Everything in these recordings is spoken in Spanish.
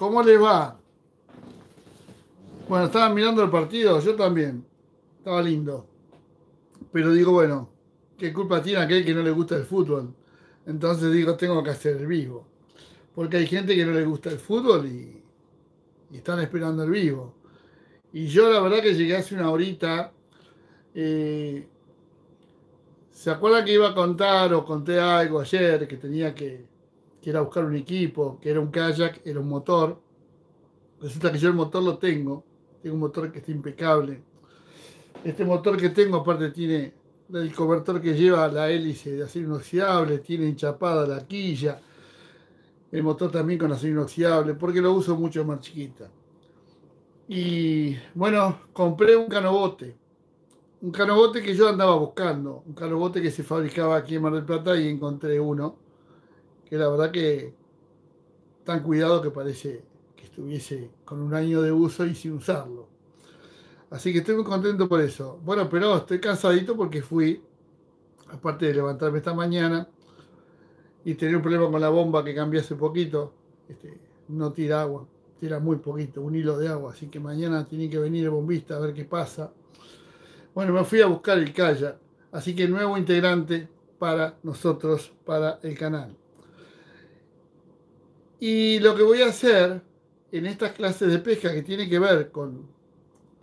¿Cómo les va? Bueno, estaban mirando el partido, yo también. Estaba lindo. Pero digo, bueno, ¿qué culpa tiene aquel que no le gusta el fútbol? Entonces digo, tengo que hacer el vivo. Porque hay gente que no le gusta el fútbol y, están esperando el vivo. Y yo la verdad que llegué hace una horita. Eh, ¿Se acuerdan que iba a contar o conté algo ayer que tenía que que era buscar un equipo, que era un kayak, era un motor. Resulta que yo el motor lo tengo, tengo un motor que está impecable. Este motor que tengo aparte tiene el cobertor que lleva la hélice de acero inoxidable, tiene enchapada la quilla, el motor también con acero inoxidable, porque lo uso mucho más chiquita. Y bueno, compré un canobote, un canobote que yo andaba buscando, un canobote que se fabricaba aquí en Mar del Plata y encontré uno que la verdad que tan cuidado que parece que estuviese con un año de uso y sin usarlo. Así que estoy muy contento por eso. Bueno, pero estoy cansadito porque fui, aparte de levantarme esta mañana y tener un problema con la bomba que cambié hace poquito, este, no tira agua, tira muy poquito, un hilo de agua, así que mañana tiene que venir el bombista a ver qué pasa. Bueno, me fui a buscar el Calla. así que nuevo integrante para nosotros, para el canal. Y lo que voy a hacer en estas clases de pesca que tiene que ver con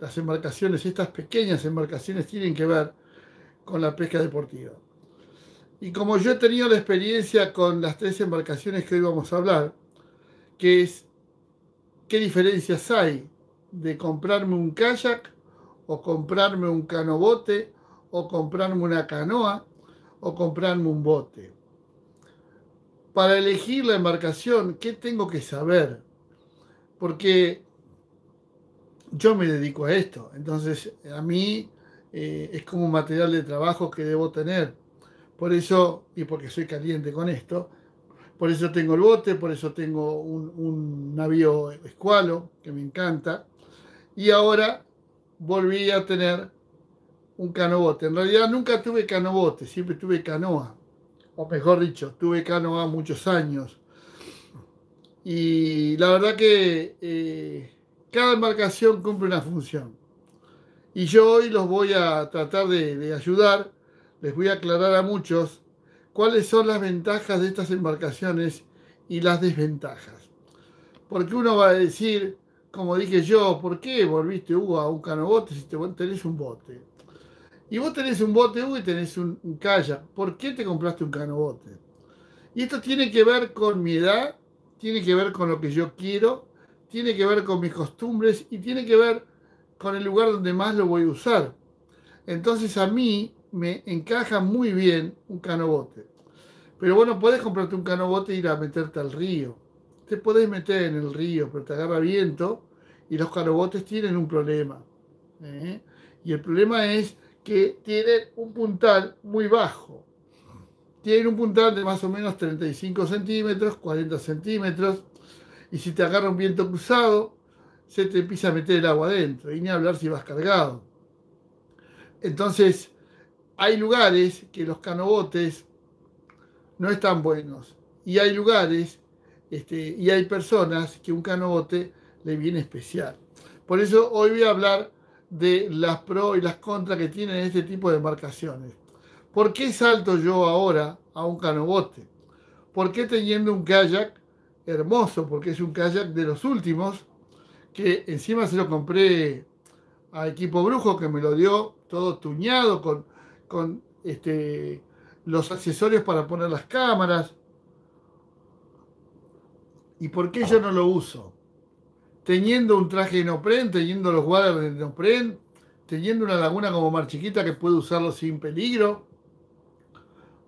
las embarcaciones, estas pequeñas embarcaciones tienen que ver con la pesca deportiva. Y como yo he tenido la experiencia con las tres embarcaciones que hoy vamos a hablar, que es qué diferencias hay de comprarme un kayak o comprarme un canobote o comprarme una canoa o comprarme un bote para elegir la embarcación, ¿qué tengo que saber? Porque yo me dedico a esto, entonces a mí eh, es como un material de trabajo que debo tener. Por eso, y porque soy caliente con esto, por eso tengo el bote, por eso tengo un, un navío escualo, que me encanta. Y ahora volví a tener un canobote. En realidad nunca tuve canobote, siempre tuve canoa o mejor dicho, tuve Canoa muchos años. Y la verdad que eh, cada embarcación cumple una función. Y yo hoy los voy a tratar de, ayudar, les voy a aclarar a muchos cuáles son las ventajas de estas embarcaciones y las desventajas. Porque uno va a decir, como dije yo, ¿por qué volviste Hugo a un canobote si te tenés un bote? y vos tenés un bote U y tenés un, calla. kayak. ¿Por qué te compraste un canobote? Y esto tiene que ver con mi edad, tiene que ver con lo que yo quiero, tiene que ver con mis costumbres y tiene que ver con el lugar donde más lo voy a usar. Entonces a mí me encaja muy bien un canobote. Pero bueno, puedes comprarte un canobote e ir a meterte al río. Te podés meter en el río, pero te agarra viento y los canobotes tienen un problema. ¿eh? Y el problema es que tienen un puntal muy bajo. Tienen un puntal de más o menos 35 centímetros, 40 centímetros, y si te agarra un viento cruzado, se te empieza a meter el agua adentro, y ni hablar si vas cargado. Entonces, hay lugares que los canobotes no están buenos, y hay lugares este, y hay personas que un canobote le viene especial. Por eso hoy voy a hablar de las pro y las contras que tienen este tipo de marcaciones ¿Por qué salto yo ahora a un canobote? ¿Por qué teniendo un kayak hermoso? Porque es un kayak de los últimos, que encima se lo compré a Equipo Brujo, que me lo dio todo tuñado con, con este, los accesorios para poner las cámaras. ¿Y por qué yo no lo uso? teniendo un traje de Nopren, teniendo los guardas de Nopren, teniendo una laguna como Mar Chiquita que puedo usarlo sin peligro.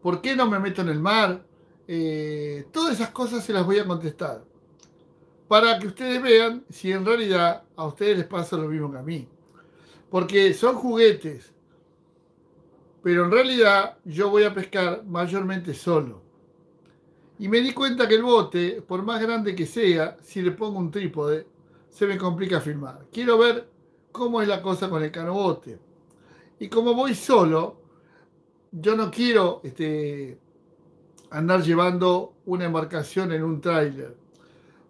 ¿Por qué no me meto en el mar? Eh, todas esas cosas se las voy a contestar. Para que ustedes vean si en realidad a ustedes les pasa lo mismo que a mí. Porque son juguetes. Pero en realidad yo voy a pescar mayormente solo. Y me di cuenta que el bote, por más grande que sea, si le pongo un trípode, se me complica filmar. Quiero ver cómo es la cosa con el canobote. Y como voy solo, yo no quiero este, andar llevando una embarcación en un tráiler,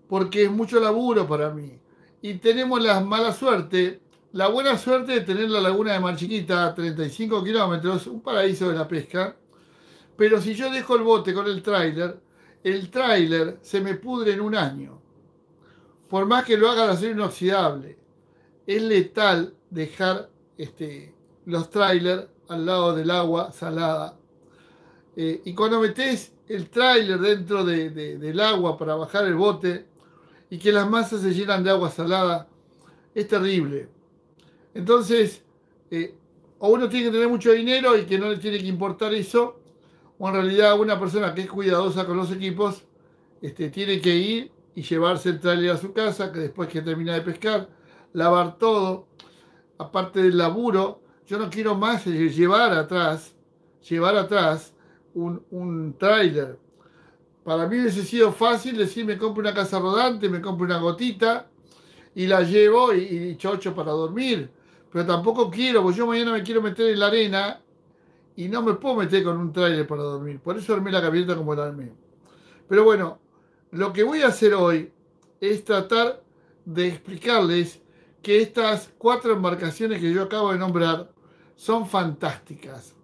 porque es mucho laburo para mí. Y tenemos la mala suerte, la buena suerte de tener la laguna de Mar Chiquita a 35 kilómetros, un paraíso de la pesca. Pero si yo dejo el bote con el tráiler, el tráiler se me pudre en un año por más que lo hagan hacer inoxidable, es letal dejar este, los trailers al lado del agua salada. Eh, y cuando metes el trailer dentro del agua para bajar el bote y que las masas se llenan de agua salada, es terrible. Entonces, eh, o uno tiene que tener mucho dinero y que no le tiene que importar eso, o en realidad una persona que es cuidadosa con los equipos, este, tiene que ir y llevarse el tráiler a su casa, que después que termina de pescar, lavar todo, aparte del laburo, yo no quiero más eh, llevar atrás, llevar atrás un, un tráiler. Para mí hubiese sido fácil decir, me compro una casa rodante, me compro una gotita y la llevo y, chocho para dormir. Pero tampoco quiero, porque yo mañana me quiero meter en la arena y no me puedo meter con un trailer para dormir. Por eso armé la gaveta como la armé. Pero bueno, lo que voy a hacer hoy es tratar de explicarles que estas cuatro embarcaciones que yo acabo de nombrar son fantásticas.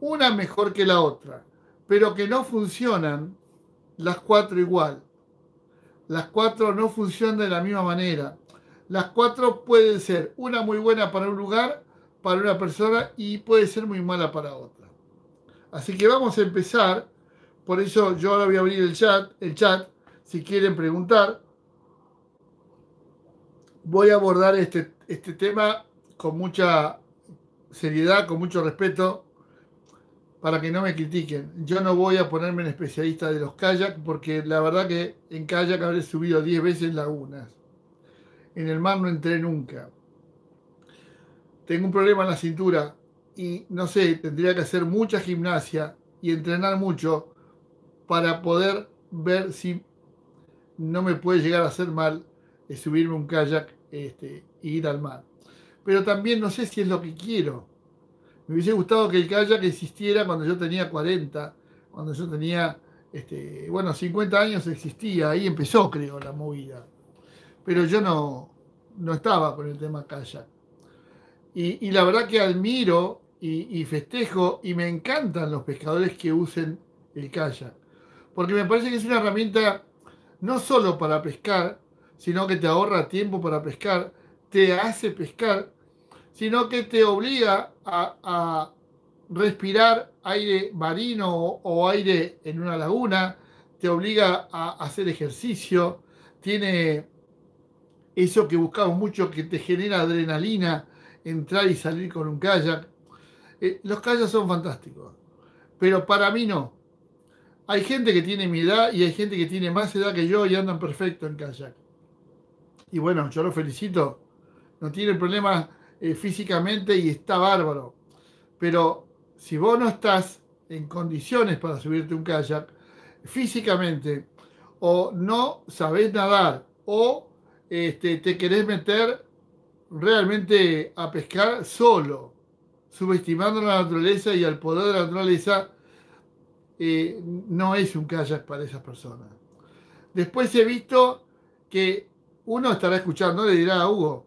Una mejor que la otra, pero que no funcionan las cuatro igual. Las cuatro no funcionan de la misma manera. Las cuatro pueden ser una muy buena para un lugar, para una persona y puede ser muy mala para otra. Así que vamos a empezar por eso yo ahora voy a abrir el chat, el chat, si quieren preguntar. Voy a abordar este, este tema con mucha seriedad, con mucho respeto, para que no me critiquen. Yo no voy a ponerme en especialista de los kayak, porque la verdad que en kayak habré subido 10 veces lagunas. En el mar no entré nunca. Tengo un problema en la cintura y no sé, tendría que hacer mucha gimnasia y entrenar mucho para poder ver si no me puede llegar a hacer mal eh, subirme un kayak este, e ir al mar. Pero también no sé si es lo que quiero. Me hubiese gustado que el kayak existiera cuando yo tenía 40, cuando yo tenía, este, bueno, 50 años existía, ahí empezó creo la movida. Pero yo no, no estaba con el tema kayak. Y, la verdad que admiro y, y festejo y me encantan los pescadores que usen el kayak porque me parece que es una herramienta no solo para pescar, sino que te ahorra tiempo para pescar, te hace pescar, sino que te obliga a, respirar aire marino o, aire en una laguna, te obliga a hacer ejercicio, tiene eso que buscamos mucho, que te genera adrenalina, entrar y salir con un kayak. Eh, los kayaks son fantásticos, pero para mí no. Hay gente que tiene mi edad y hay gente que tiene más edad que yo y andan perfecto en kayak. Y bueno, yo lo felicito. No tiene problemas eh, físicamente y está bárbaro. Pero si vos no estás en condiciones para subirte un kayak físicamente o no sabés nadar o este, te querés meter realmente a pescar solo, subestimando la naturaleza y al poder de la naturaleza eh, no es un kayak para esas personas. Después he visto que uno estará escuchando, le dirá a Hugo,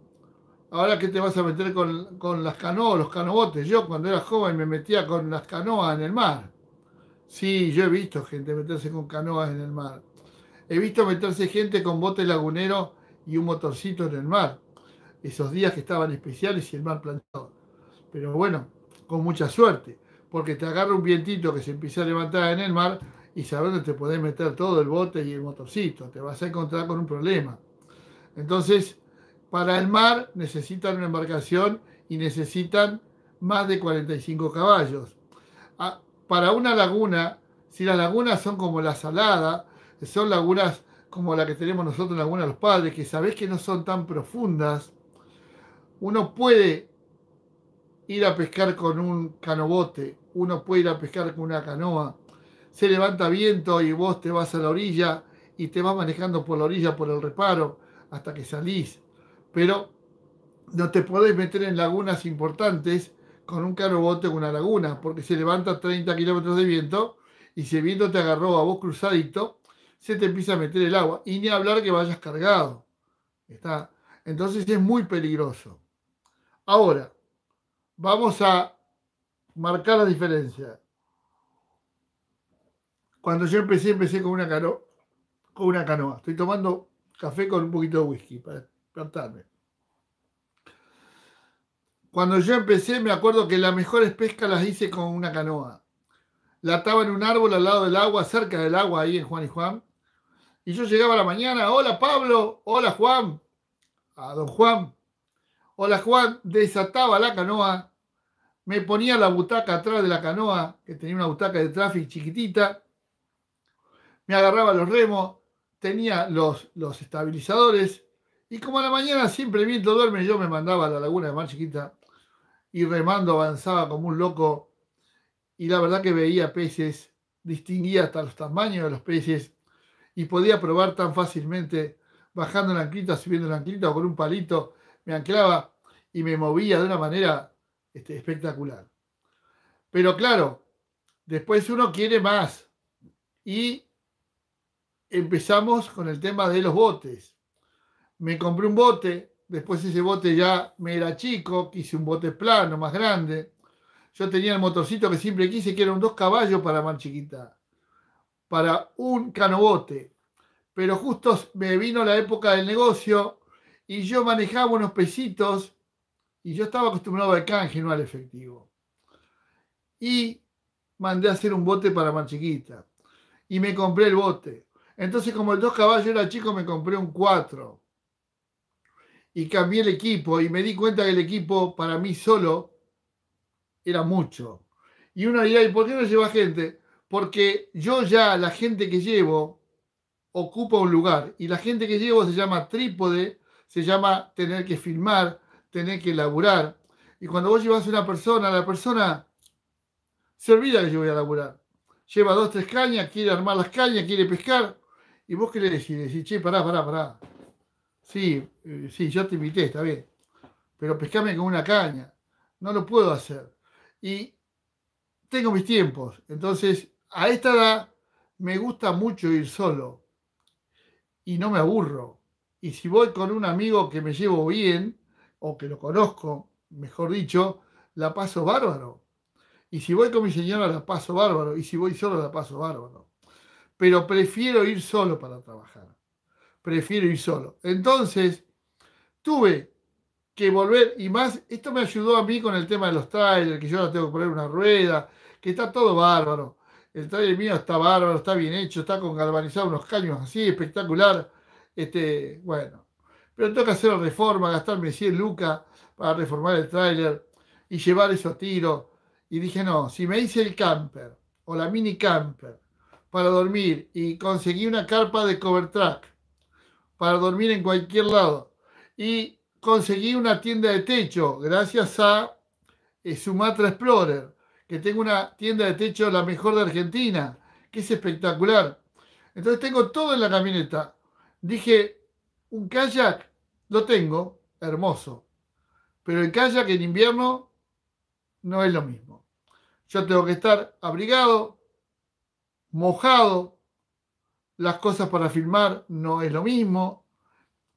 ahora que te vas a meter con, las canoas, los canobotes. Yo cuando era joven me metía con las canoas en el mar. Sí, yo he visto gente meterse con canoas en el mar. He visto meterse gente con bote lagunero y un motorcito en el mar. Esos días que estaban especiales y el mar plantado. Pero bueno, con mucha suerte porque te agarra un vientito que se empieza a levantar en el mar y sabes dónde te podés meter todo el bote y el motorcito, te vas a encontrar con un problema. Entonces, para el mar necesitan una embarcación y necesitan más de 45 caballos. Ah, para una laguna, si las lagunas son como la salada, son lagunas como la que tenemos nosotros en Laguna de los Padres, que sabés que no son tan profundas, uno puede ir a pescar con un canobote uno puede ir a pescar con una canoa, se levanta viento y vos te vas a la orilla y te vas manejando por la orilla por el reparo hasta que salís. Pero no te podés meter en lagunas importantes con un carro bote en una laguna, porque se levanta 30 kilómetros de viento y si el viento te agarró a vos cruzadito, se te empieza a meter el agua. Y ni hablar que vayas cargado. ¿Está? Entonces es muy peligroso. Ahora, vamos a marcar la diferencia. Cuando yo empecé, empecé con una, cano, con una canoa. Estoy tomando café con un poquito de whisky para despertarme. Cuando yo empecé, me acuerdo que las mejores pescas las hice con una canoa. La ataba en un árbol al lado del agua, cerca del agua, ahí en Juan y Juan. Y yo llegaba a la mañana, hola Pablo, hola Juan, a don Juan. Hola Juan, desataba la canoa, me ponía la butaca atrás de la canoa, que tenía una butaca de tráfico chiquitita, me agarraba los remos, tenía los, los estabilizadores, y como a la mañana siempre viento duerme, yo me mandaba a la laguna de Mar Chiquita y remando avanzaba como un loco, y la verdad que veía peces, distinguía hasta los tamaños de los peces, y podía probar tan fácilmente bajando la anquita, subiendo la anquita o con un palito, me anclaba y me movía de una manera este, espectacular. Pero claro, después uno quiere más y empezamos con el tema de los botes. Me compré un bote, después ese bote ya me era chico, quise un bote plano, más grande. Yo tenía el motorcito que siempre quise, que eran dos caballos para más chiquita, para un canobote. Pero justo me vino la época del negocio y yo manejaba unos pesitos y yo estaba acostumbrado al canje, no al efectivo. Y mandé a hacer un bote para más y me compré el bote. Entonces, como el dos caballos era chico, me compré un cuatro y cambié el equipo y me di cuenta que el equipo para mí solo era mucho. Y uno dirá, ¿y por qué no lleva gente? Porque yo ya, la gente que llevo, ocupa un lugar y la gente que llevo se llama trípode, se llama tener que filmar, tenés que laburar. Y cuando vos llevas a una persona, la persona se olvida que yo voy a laburar. Lleva dos, tres cañas, quiere armar las cañas, quiere pescar. ¿Y vos qué le decís? decís, che, pará, pará, pará. Sí, eh, sí, yo te invité, está bien. Pero pescame con una caña. No lo puedo hacer. Y tengo mis tiempos. Entonces, a esta edad me gusta mucho ir solo. Y no me aburro. Y si voy con un amigo que me llevo bien, o que lo conozco, mejor dicho, la paso bárbaro. Y si voy con mi señora, la paso bárbaro. Y si voy solo, la paso bárbaro. Pero prefiero ir solo para trabajar. Prefiero ir solo. Entonces, tuve que volver y más, esto me ayudó a mí con el tema de los trailers, que yo ahora tengo que poner una rueda, que está todo bárbaro. El trailer mío está bárbaro, está bien hecho, está con galvanizado unos caños así, espectacular. Este, bueno, pero que hacer la reforma, gastarme 100 lucas para reformar el tráiler y llevar eso a tiro. Y dije, no, si me hice el camper o la mini camper para dormir y conseguí una carpa de cover track para dormir en cualquier lado y conseguí una tienda de techo gracias a eh, Sumatra Explorer, que tengo una tienda de techo la mejor de Argentina, que es espectacular. Entonces tengo todo en la camioneta. Dije, un kayak lo tengo, hermoso. Pero el kayak en invierno no es lo mismo. Yo tengo que estar abrigado, mojado, las cosas para filmar no es lo mismo.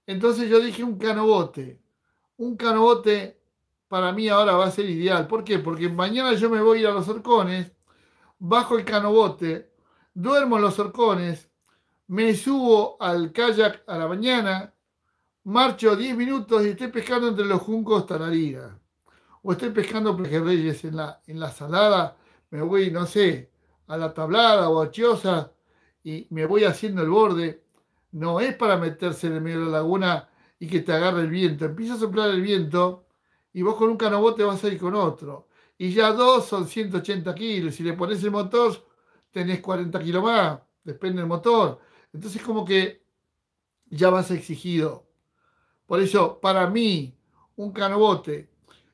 Entonces yo dije un canobote. Un canobote para mí ahora va a ser ideal. ¿Por qué? Porque mañana yo me voy a los horcones, bajo el canobote, duermo en los horcones, me subo al kayak a la mañana, Marcho 10 minutos y estoy pescando entre los juncos tararina. O estoy pescando pejerreyes en la, en la salada, me voy, no sé, a la tablada o a Chiosa y me voy haciendo el borde. No es para meterse en el medio de la laguna y que te agarre el viento. Empieza a soplar el viento y vos con un canobote vas a ir con otro. Y ya dos son 180 kilos. Si le pones el motor, tenés 40 kilos más. Depende del motor. Entonces como que ya vas exigido. Por eso, para mí, un canobote,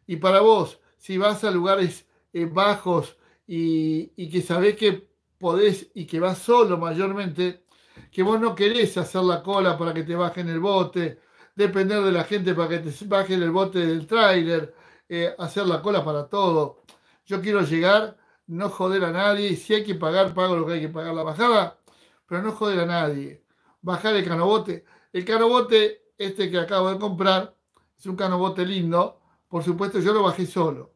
y para vos, si vas a lugares eh, bajos y, que sabés que podés y que vas solo mayormente, que vos no querés hacer la cola para que te bajen el bote, depender de la gente para que te bajen el bote del tráiler, eh, hacer la cola para todo. Yo quiero llegar, no joder a nadie, si hay que pagar, pago lo que hay que pagar la bajada, pero no joder a nadie. Bajar el canobote. El canobote este que acabo de comprar es un canobote lindo. Por supuesto, yo lo bajé solo.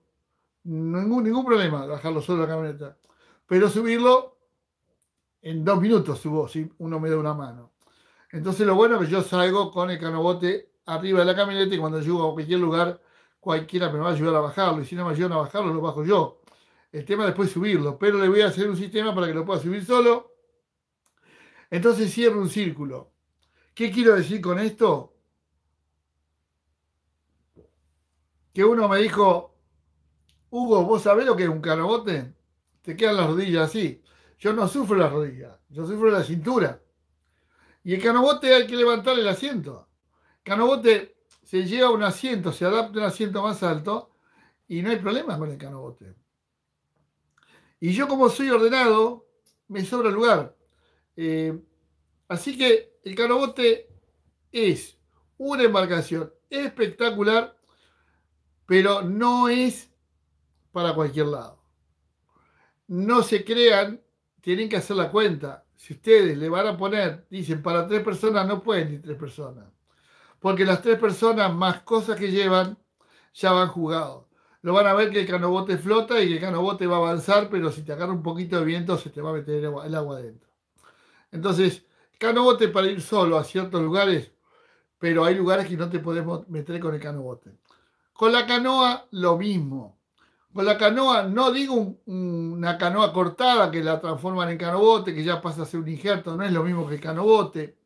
Ningún, problema bajarlo solo la camioneta. Pero subirlo, en dos minutos subo, si uno me da una mano. Entonces, lo bueno es que yo salgo con el canobote arriba de la camioneta y cuando llego a cualquier lugar, cualquiera me va a ayudar a bajarlo. Y si no me ayudan a bajarlo, lo bajo yo. El tema después subirlo, pero le voy a hacer un sistema para que lo pueda subir solo. Entonces cierro un círculo. ¿Qué quiero decir con esto? que uno me dijo, Hugo, ¿vos sabés lo que es un canobote? Te quedan las rodillas así. Yo no sufro las rodillas, yo sufro la cintura. Y el canobote hay que levantar el asiento. Canobote se lleva un asiento, se adapta un asiento más alto y no hay problema con el canobote. Y yo como soy ordenado, me sobra lugar. Eh, así que el canobote es una embarcación espectacular pero no es para cualquier lado. No se crean, tienen que hacer la cuenta. Si ustedes le van a poner, dicen, para tres personas no pueden ni tres personas. Porque las tres personas más cosas que llevan ya van jugados. Lo van a ver que el canobote flota y que el canobote va a avanzar, pero si te agarra un poquito de viento se te va a meter el agua, adentro. Entonces, canobote para ir solo a ciertos lugares, pero hay lugares que no te podemos meter con el canobote. Con la canoa lo mismo. Con la canoa, no digo una canoa cortada que la transforman en canobote, que ya pasa a ser un injerto, no es lo mismo que el canobote.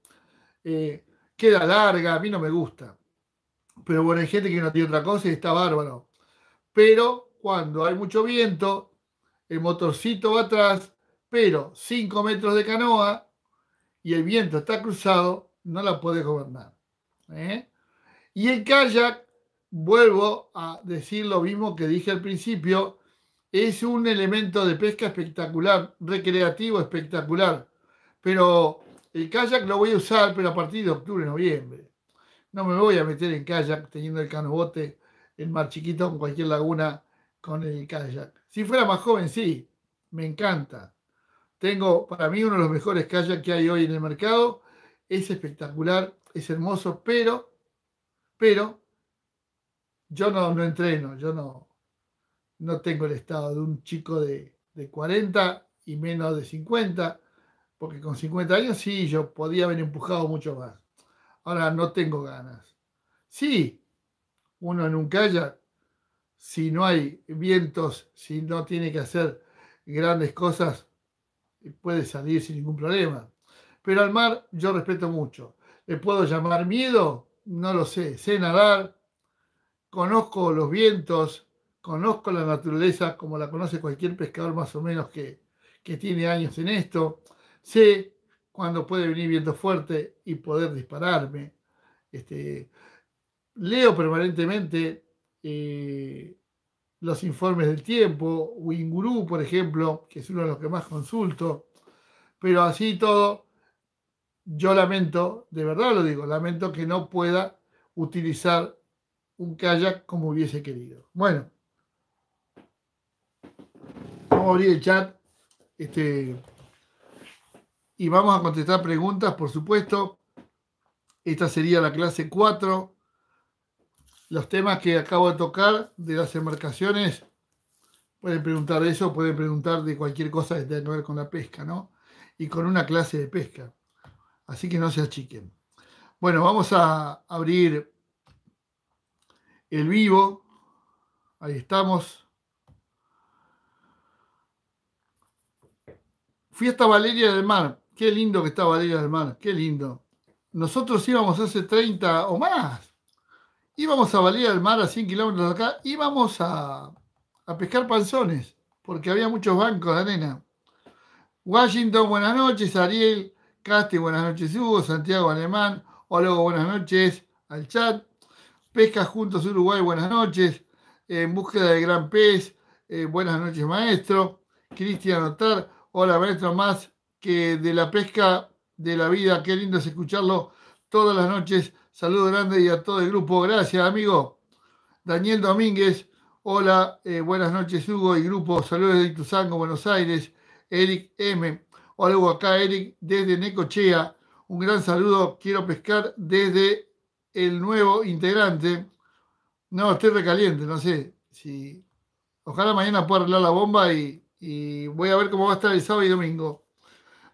Eh, queda larga, a mí no me gusta. Pero bueno, hay gente que no tiene otra cosa y está bárbaro. Pero cuando hay mucho viento, el motorcito va atrás, pero 5 metros de canoa y el viento está cruzado, no la puede gobernar. ¿eh? Y el kayak vuelvo a decir lo mismo que dije al principio, es un elemento de pesca espectacular, recreativo espectacular, pero el kayak lo voy a usar, pero a partir de octubre, noviembre. No me voy a meter en kayak teniendo el canobote en mar chiquito con cualquier laguna con el kayak. Si fuera más joven, sí, me encanta. Tengo para mí uno de los mejores kayak que hay hoy en el mercado. Es espectacular, es hermoso, pero, pero yo no, no entreno, yo no, no tengo el estado de un chico de, de 40 y menos de 50, porque con 50 años sí, yo podía haber empujado mucho más. Ahora no tengo ganas. Sí, uno en un si no hay vientos, si no tiene que hacer grandes cosas, puede salir sin ningún problema. Pero al mar yo respeto mucho. ¿Le puedo llamar miedo? No lo sé. Sé nadar, conozco los vientos, conozco la naturaleza como la conoce cualquier pescador más o menos que, tiene años en esto, sé cuando puede venir viento fuerte y poder dispararme. Este, leo permanentemente eh, los informes del tiempo, Winguru, por ejemplo, que es uno de los que más consulto, pero así todo, yo lamento, de verdad lo digo, lamento que no pueda utilizar un kayak como hubiese querido. Bueno, vamos a abrir el chat este, y vamos a contestar preguntas, por supuesto. Esta sería la clase 4. Los temas que acabo de tocar de las embarcaciones, pueden preguntar eso, pueden preguntar de cualquier cosa que tenga que ver con la pesca, ¿no? Y con una clase de pesca. Así que no se achiquen. Bueno, vamos a abrir el vivo. Ahí estamos. fiesta Valeria del Mar. Qué lindo que está Valeria del Mar. Qué lindo. Nosotros íbamos hace 30 o más. Íbamos a Valeria del Mar a 100 kilómetros de acá. Íbamos a, a pescar panzones porque había muchos bancos de arena. Washington, buenas noches. Ariel Casti, buenas noches. Hugo, Santiago Alemán. Hola, buenas noches al chat. Pesca Juntos Uruguay, buenas noches. En búsqueda de gran pez, eh, buenas noches, maestro. Cristian Otar, hola, maestro, más que de la pesca de la vida. Qué lindo es escucharlo todas las noches. Saludos grande y a todo el grupo. Gracias, amigo. Daniel Domínguez, hola, eh, buenas noches, Hugo y grupo. Saludos de Ituzango, Buenos Aires. Eric M. Hola, Hugo, acá Eric desde Necochea. Un gran saludo. Quiero pescar desde el nuevo integrante. No, estoy recaliente, no sé. Si, ojalá mañana pueda arreglar la bomba y, voy a ver cómo va a estar el sábado y domingo.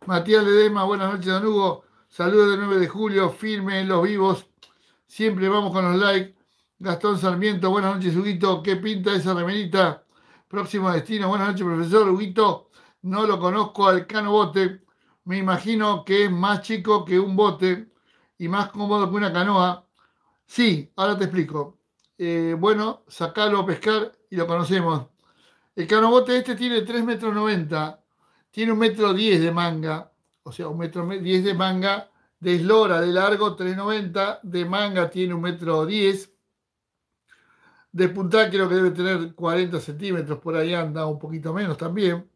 Matías Ledema, buenas noches, Don Hugo. Saludos del 9 de julio, firme en los vivos. Siempre vamos con los likes. Gastón Sarmiento, buenas noches, Huguito. ¿Qué pinta esa remerita? Próximo destino, buenas noches, profesor. Huguito, no lo conozco al cano bote. Me imagino que es más chico que un bote y más cómodo que una canoa. Sí, ahora te explico. Eh, bueno, sacarlo a pescar y lo conocemos. El canobote este tiene 3,90 metros, tiene un metro 10 de manga, o sea, un metro 10 de manga, de eslora de largo 3,90, de manga tiene un metro 10, de puntal creo que debe tener 40 centímetros, por ahí anda un poquito menos también.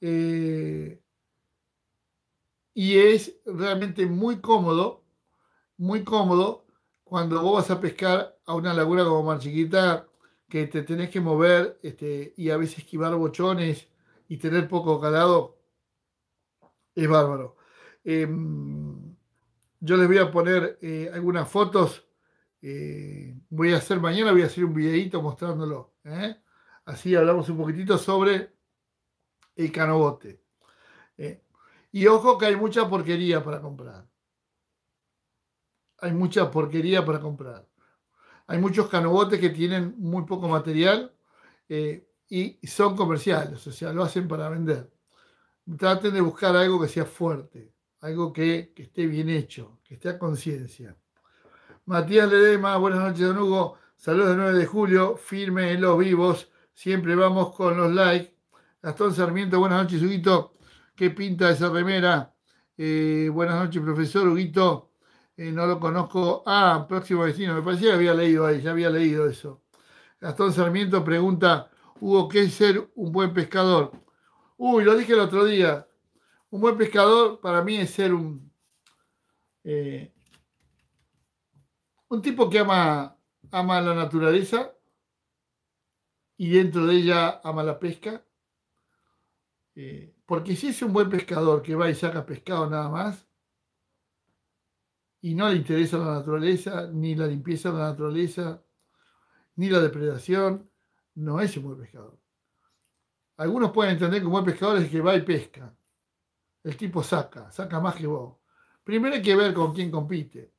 Eh, y es realmente muy cómodo muy cómodo cuando vos vas a pescar a una laguna como Marchiquita, que te tenés que mover este, y a veces esquivar bochones y tener poco calado, es bárbaro. Em, yo les voy a poner eh, algunas fotos. Eh, voy a hacer mañana, voy a hacer un videito mostrándolo. ¿eh? Así hablamos un poquitito sobre el canobote. y ojo que hay mucha porquería para comprar hay mucha porquería para comprar. Hay muchos canobotes que tienen muy poco material eh, y son comerciales, o sea, lo hacen para vender. Traten de buscar algo que sea fuerte, algo que, esté bien hecho, que esté a conciencia. Matías Ledema, buenas noches, don Hugo. Saludos del 9 de julio, firme en los vivos. Siempre vamos con los likes. Gastón Sarmiento, buenas noches, Huguito. ¿Qué pinta esa remera? Eh, buenas noches, profesor Huguito. Eh, no lo conozco. Ah, próximo vecino, me parecía que había leído ahí, ya había leído eso. Gastón Sarmiento pregunta, Hugo, ¿qué es ser un buen pescador? Uy, lo dije el otro día. Un buen pescador para mí es ser un, eh, un tipo que ama, ama la naturaleza y dentro de ella ama la pesca. Eh, porque si es un buen pescador que va y saca pescado nada más, y no le interesa la naturaleza, ni la limpieza de la naturaleza, ni la depredación, no es un buen pescador. Algunos pueden entender que un buen pescador es el que va y pesca. El tipo saca, saca más que vos. Primero hay que ver con quién compite.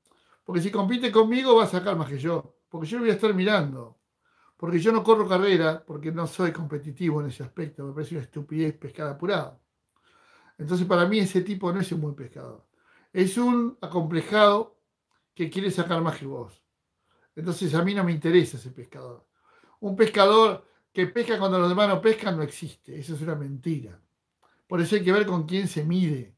Porque si compite conmigo va a sacar más que yo. Porque yo voy a estar mirando. Porque yo no corro carrera, porque no soy competitivo en ese aspecto. Me parece una estupidez pescar apurado. Entonces para mí ese tipo no es un buen pescador es un acomplejado que quiere sacar más que vos. Entonces a mí no me interesa ese pescador. Un pescador que pesca cuando los demás no pescan no existe. Eso es una mentira. Por eso hay que ver con quién se mide.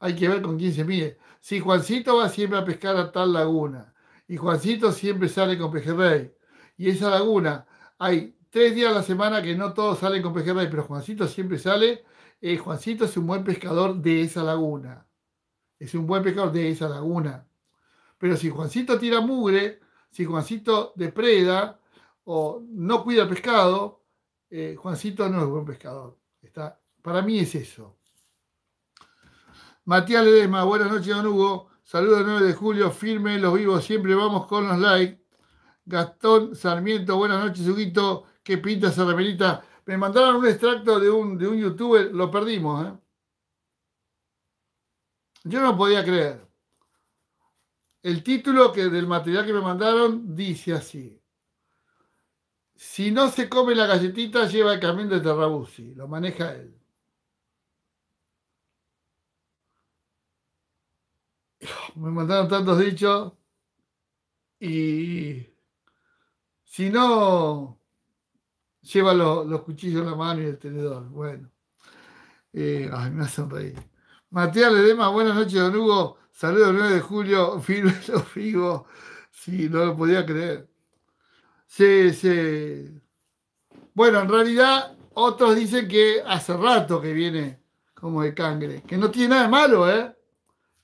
Hay que ver con quién se mide. Si Juancito va siempre a pescar a tal laguna y Juancito siempre sale con pejerrey y esa laguna hay tres días a la semana que no todos salen con pejerrey, pero Juancito siempre sale, eh, Juancito es un buen pescador de esa laguna es un buen pescador de esa laguna. Pero si Juancito tira mugre, si Juancito depreda o no cuida el pescado, eh, Juancito no es buen pescador. Está, para mí es eso. Matías Ledesma, buenas noches, don Hugo. Saludos 9 de julio, firme, los vivos, siempre vamos con los likes. Gastón Sarmiento, buenas noches, Huguito. ¿Qué pinta esa remerita? Me mandaron un extracto de un, de un youtuber, lo perdimos, ¿eh? Yo no podía creer. El título que, del material que me mandaron dice así. Si no se come la galletita, lleva el camión de Terrabuzzi Lo maneja él. Me mandaron tantos dichos. Y si no, lleva los, cuchillos en la mano y el tenedor. Bueno. Eh, ay, me hacen reír. Matías Ledema, buenas noches, don Hugo. Saludos 9 de julio, filo figo. Sí, no lo podía creer. Sí, sí. Bueno, en realidad, otros dicen que hace rato que viene como de cangre, que no tiene nada de malo, ¿eh?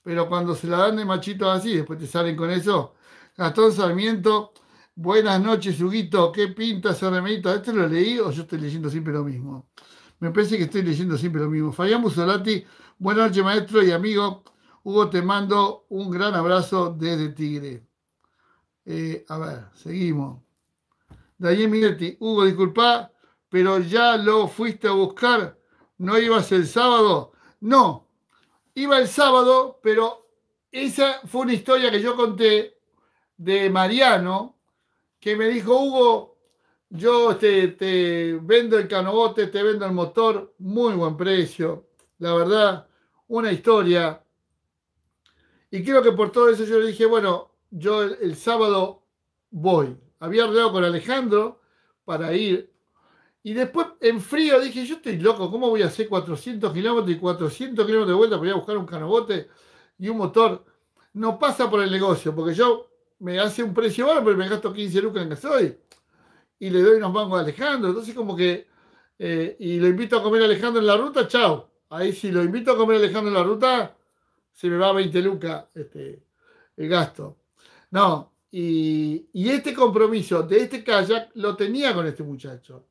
Pero cuando se la dan de machito, así, después te salen con eso. Gastón Sarmiento, buenas noches, Huguito. ¿Qué pinta ese remedito, ¿Este lo leí o yo estoy leyendo siempre lo mismo? Me parece que estoy leyendo siempre lo mismo. Fabián Busolati. Buenas noches, maestro y amigo. Hugo, te mando un gran abrazo desde Tigre. Eh, a ver, seguimos. Daniel Minetti, Hugo, disculpa, pero ya lo fuiste a buscar. ¿No ibas el sábado? No, iba el sábado, pero esa fue una historia que yo conté de Mariano, que me dijo, Hugo, yo te, te vendo el canobote, te vendo el motor, muy buen precio, la verdad, una historia. Y creo que por todo eso yo le dije, bueno, yo el, sábado voy. Había hablado con Alejandro para ir. Y después en frío dije, yo estoy loco, ¿cómo voy a hacer 400 kilómetros y 400 kilómetros de vuelta voy a buscar un canobote y un motor? No pasa por el negocio, porque yo me hace un precio bueno, pero me gasto 15 lucas en gasoil y le doy unos mangos a Alejandro. Entonces como que, eh, y lo invito a comer a Alejandro en la ruta, chao. Ahí si lo invito a comer Alejandro en la ruta, se me va 20 lucas este, el gasto. No, y, este compromiso de este kayak lo tenía con este muchacho.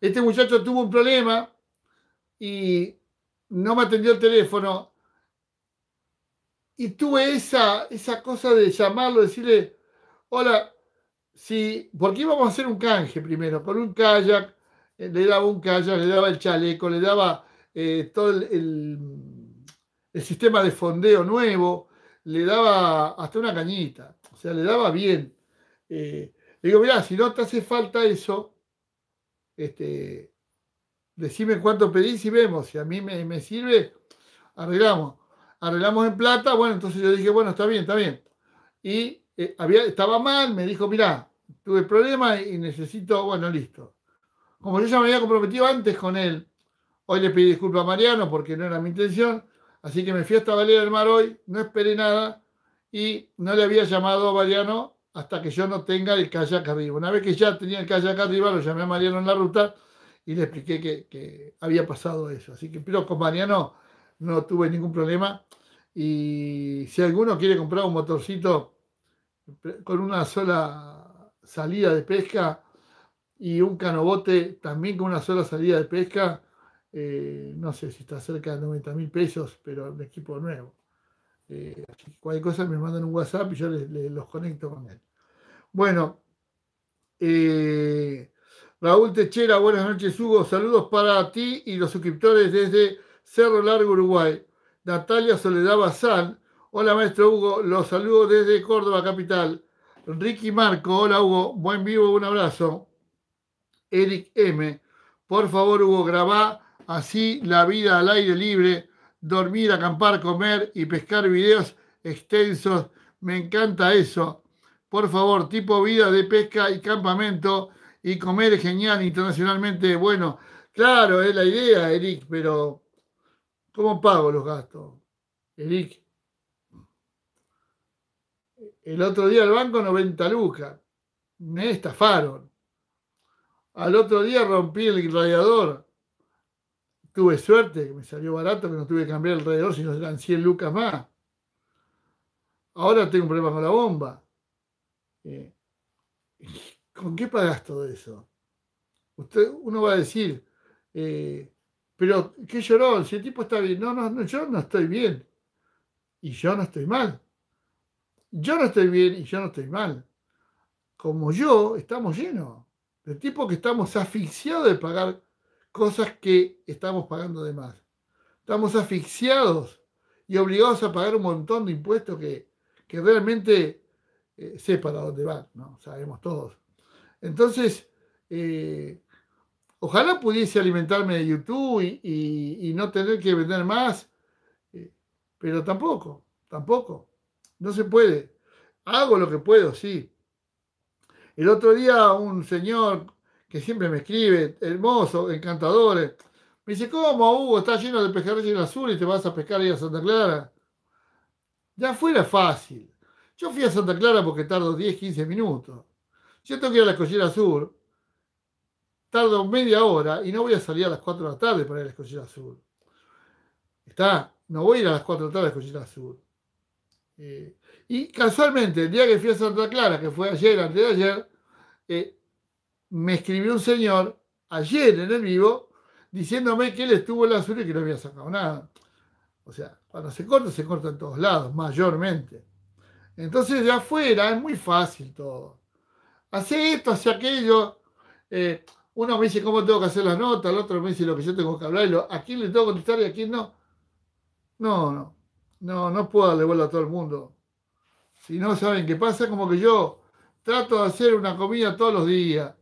Este muchacho tuvo un problema y no me atendió el teléfono. Y tuve esa, esa cosa de llamarlo, decirle, hola, si, qué vamos a hacer un canje primero, con un kayak, eh, le daba un kayak, le daba el chaleco, le daba eh, todo el, sistema de fondeo nuevo, le daba hasta una cañita, o sea, le daba bien. Eh, le digo, mirá, si no te hace falta eso, este, decime cuánto pedís y vemos, si a mí me, me sirve, arreglamos. Arreglamos en plata, bueno, entonces yo dije, bueno, está bien, está bien. Y eh, había, estaba mal, me dijo, mirá, tuve problemas y necesito, bueno, listo. Como yo ya me había comprometido antes con él, Hoy le pedí disculpas a Mariano porque no era mi intención, así que me fui hasta Valera del Mar hoy, no esperé nada y no le había llamado a Mariano hasta que yo no tenga el kayak arriba. Una vez que ya tenía el kayak arriba, lo llamé a Mariano en la ruta y le expliqué que, que había pasado eso. Así que, pero con Mariano no tuve ningún problema. Y si alguno quiere comprar un motorcito con una sola salida de pesca y un canobote también con una sola salida de pesca, eh, no sé si está cerca de 90 mil pesos, pero un equipo nuevo. Eh, así que cualquier cosa me mandan un WhatsApp y yo los conecto con él. Bueno, eh, Raúl Techera, buenas noches Hugo, saludos para ti y los suscriptores desde Cerro Largo, Uruguay. Natalia Soledad Bazán, hola maestro Hugo, los saludo desde Córdoba, capital. Ricky Marco, hola Hugo, buen vivo, un abrazo. Eric M, por favor Hugo, graba Así la vida al aire libre, dormir, acampar, comer y pescar videos extensos. Me encanta eso. Por favor, tipo vida de pesca y campamento y comer genial internacionalmente. Bueno, claro, es la idea, Eric, pero ¿cómo pago los gastos? Eric. El otro día al banco 90 lucas. Me estafaron. Al otro día rompí el radiador tuve suerte, que me salió barato, que no tuve que cambiar el si sino eran 100 lucas más. Ahora tengo un problema con la bomba. Eh, ¿Con qué pagas todo eso? Usted, uno va a decir, eh, pero qué lloró, si el tipo está bien. No, no, no, yo no estoy bien. Y yo no estoy mal. Yo no estoy bien y yo no estoy mal. Como yo, estamos llenos. El tipo que estamos asfixiados de pagar cosas que estamos pagando de más. Estamos asfixiados y obligados a pagar un montón de impuestos que, realmente eh, sé para dónde van, ¿no? Sabemos todos. Entonces, eh, ojalá pudiese alimentarme de YouTube y, no tener que vender más, eh, pero tampoco, tampoco. No se puede. Hago lo que puedo, sí. El otro día un señor que siempre me escribe, hermoso, encantadores. Me dice, ¿cómo, Hugo? Está lleno de el azul y te vas a pescar ahí a Santa Clara. Ya fuera fácil. Yo fui a Santa Clara porque tardo 10, 15 minutos. Yo tengo que ir a la Escollera Sur, tardo media hora y no voy a salir a las 4 de la tarde para ir a la Escollera Sur. Está, no voy a ir a las 4 de la tarde a la Escollera Sur. Eh, y casualmente, el día que fui a Santa Clara, que fue ayer, antes de ayer, eh, me escribió un señor ayer en el vivo diciéndome que él estuvo en la azul y que no había sacado nada. O sea, cuando se corta, se corta en todos lados, mayormente. Entonces, de afuera es muy fácil todo. Hace esto, hace aquello. Eh, uno me dice cómo tengo que hacer las notas, el otro me dice lo que yo tengo que hablar, y a quién le tengo que contestar y a quién no. No, no, no, no puedo darle vuelta a todo el mundo. Si no saben qué pasa, como que yo trato de hacer una comida todos los días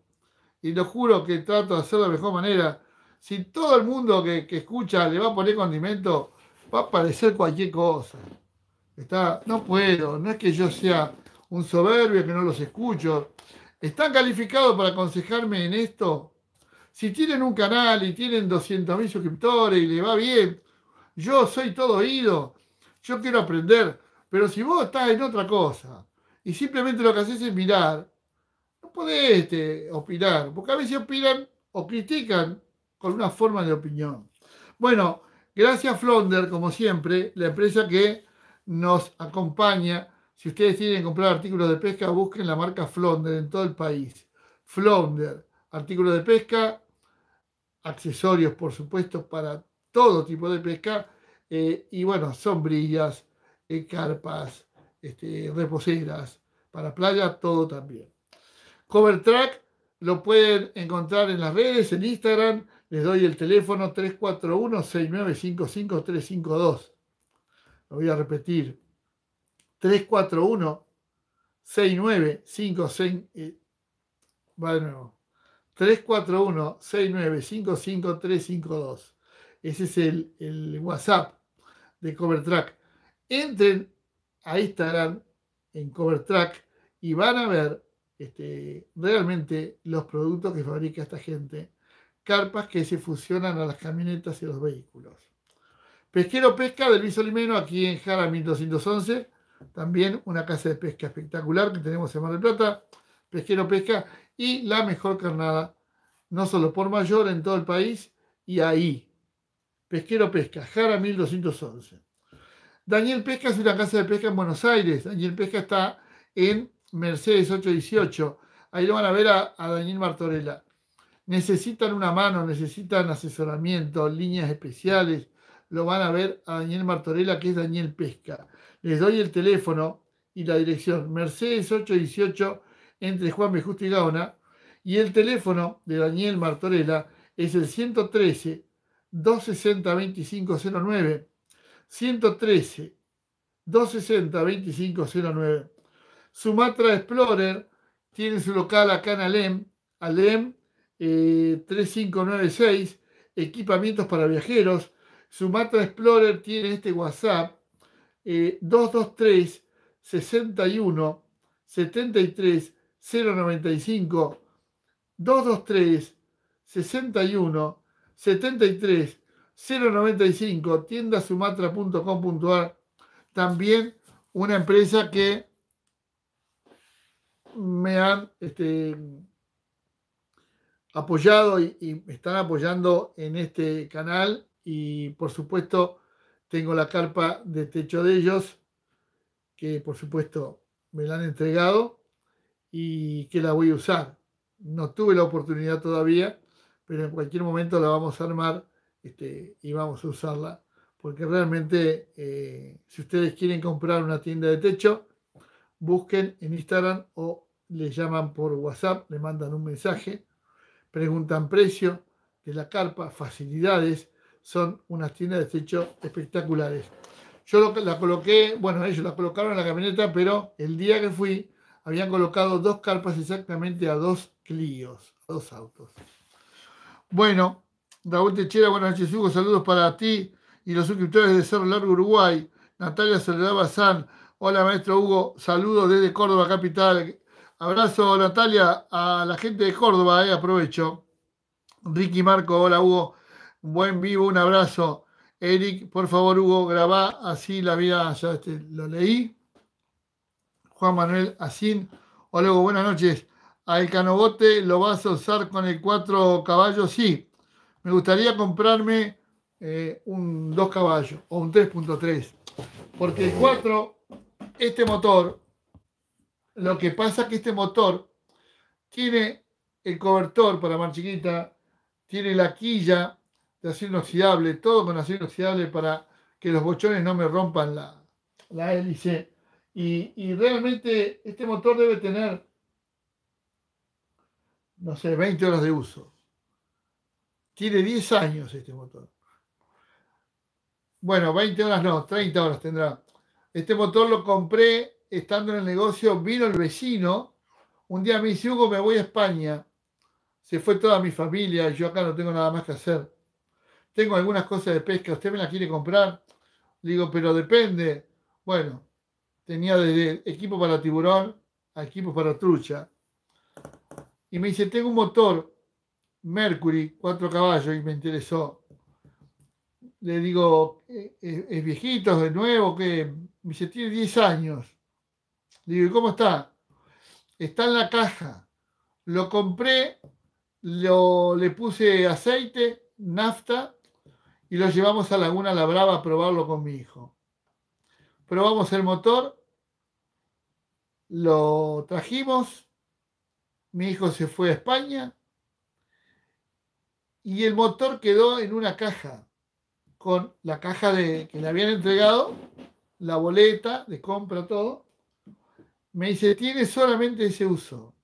y lo juro que trato de hacerlo de la mejor manera. Si todo el mundo que, escucha le va a poner condimento, va a parecer cualquier cosa. Está, no puedo, no es que yo sea un soberbio que no los escucho. ¿Están calificados para aconsejarme en esto? Si tienen un canal y tienen 200.000 suscriptores y le va bien, yo soy todo oído, yo quiero aprender, pero si vos estás en otra cosa y simplemente lo que haces es mirar, podés este, opinar, porque a veces opinan o critican con una forma de opinión. Bueno, gracias Flonder, como siempre, la empresa que nos acompaña. Si ustedes tienen que comprar artículos de pesca, busquen la marca Flonder en todo el país. Flonder, artículos de pesca, accesorios, por supuesto, para todo tipo de pesca. Eh, y bueno, sombrillas, eh, carpas, este, reposeras, para playa, todo también. CoverTrack lo pueden encontrar en las redes, en Instagram. Les doy el teléfono 341-6955-352. Lo voy a repetir. 341 6955 eh, Va de nuevo. 341 6955 352. Ese es el, el WhatsApp de CoverTrack. Entren a Instagram en CoverTrack y van a ver este, realmente los productos que fabrica esta gente, carpas que se fusionan a las camionetas y los vehículos. Pesquero Pesca de Luis Olimeno, aquí en Jara 1211, también una casa de pesca espectacular que tenemos en Mar del Plata, Pesquero Pesca y la mejor carnada, no solo por mayor en todo el país y ahí. Pesquero Pesca, Jara 1211. Daniel Pesca es una casa de pesca en Buenos Aires. Daniel Pesca está en Mercedes 818. Ahí lo van a ver a, Daniel Martorella. Necesitan una mano, necesitan asesoramiento, líneas especiales. Lo van a ver a Daniel Martorella, que es Daniel Pesca. Les doy el teléfono y la dirección. Mercedes 818 entre Juan B. Justo y Gaona. Y el teléfono de Daniel Martorella es el 113 260 2509. 113 260 2509. Sumatra Explorer tiene su local acá en Alem, Alem 3596, eh, equipamientos para viajeros. Sumatra Explorer tiene este WhatsApp 223 61 73 095 223 61 73 095 tiendasumatra.com.ar también una empresa que me han este, apoyado y, me están apoyando en este canal y por supuesto tengo la carpa de techo de ellos que por supuesto me la han entregado y que la voy a usar. No tuve la oportunidad todavía, pero en cualquier momento la vamos a armar este, y vamos a usarla porque realmente eh, si ustedes quieren comprar una tienda de techo, busquen en Instagram o les llaman por WhatsApp, le mandan un mensaje, preguntan precio de la carpa, facilidades, son unas tiendas de techo espectaculares. Yo la coloqué, bueno, ellos la colocaron en la camioneta, pero el día que fui habían colocado dos carpas exactamente a dos clíos, a dos autos. Bueno, Raúl Techera, buenas noches Hugo, saludos para ti y los suscriptores de Cerro Largo Uruguay, Natalia Soledad Bazán, Hola, maestro Hugo. Saludos desde Córdoba, capital. Abrazo, Natalia, a la gente de Córdoba, eh, aprovecho. Ricky Marco, hola, Hugo. Buen vivo, un abrazo. Eric, por favor, Hugo, grabá así la vida, ya este, lo leí. Juan Manuel así hola, Hugo, buenas noches. ¿Al canobote lo vas a usar con el cuatro caballos? Sí. Me gustaría comprarme eh, un 2 caballos o un 3.3, porque el 4 este motor, lo que pasa es que este motor tiene el cobertor para más chiquita, tiene la quilla de acero inoxidable, todo con acero inoxidable para que los bochones no me rompan la, hélice. Y, y, realmente este motor debe tener, no sé, 20 horas de uso. Tiene 10 años este motor. Bueno, 20 horas no, 30 horas tendrá. Este motor lo compré estando en el negocio, vino el vecino. Un día me dice, Hugo, me voy a España. Se fue toda mi familia, yo acá no tengo nada más que hacer. Tengo algunas cosas de pesca, ¿usted me las quiere comprar? digo, pero depende. Bueno, tenía desde equipo para tiburón a equipo para trucha. Y me dice, tengo un motor Mercury, cuatro caballos, y me interesó. Le digo, ¿es, es viejito, es nuevo? ¿Qué? Me dice, tiene 10 años. digo, ¿y cómo está? Está en la caja. Lo compré, lo, le puse aceite, nafta y lo llevamos a Laguna La Brava a probarlo con mi hijo. Probamos el motor, lo trajimos, mi hijo se fue a España y el motor quedó en una caja, con la caja de, que le habían entregado la boleta de compra, todo. Me dice, tiene solamente ese uso.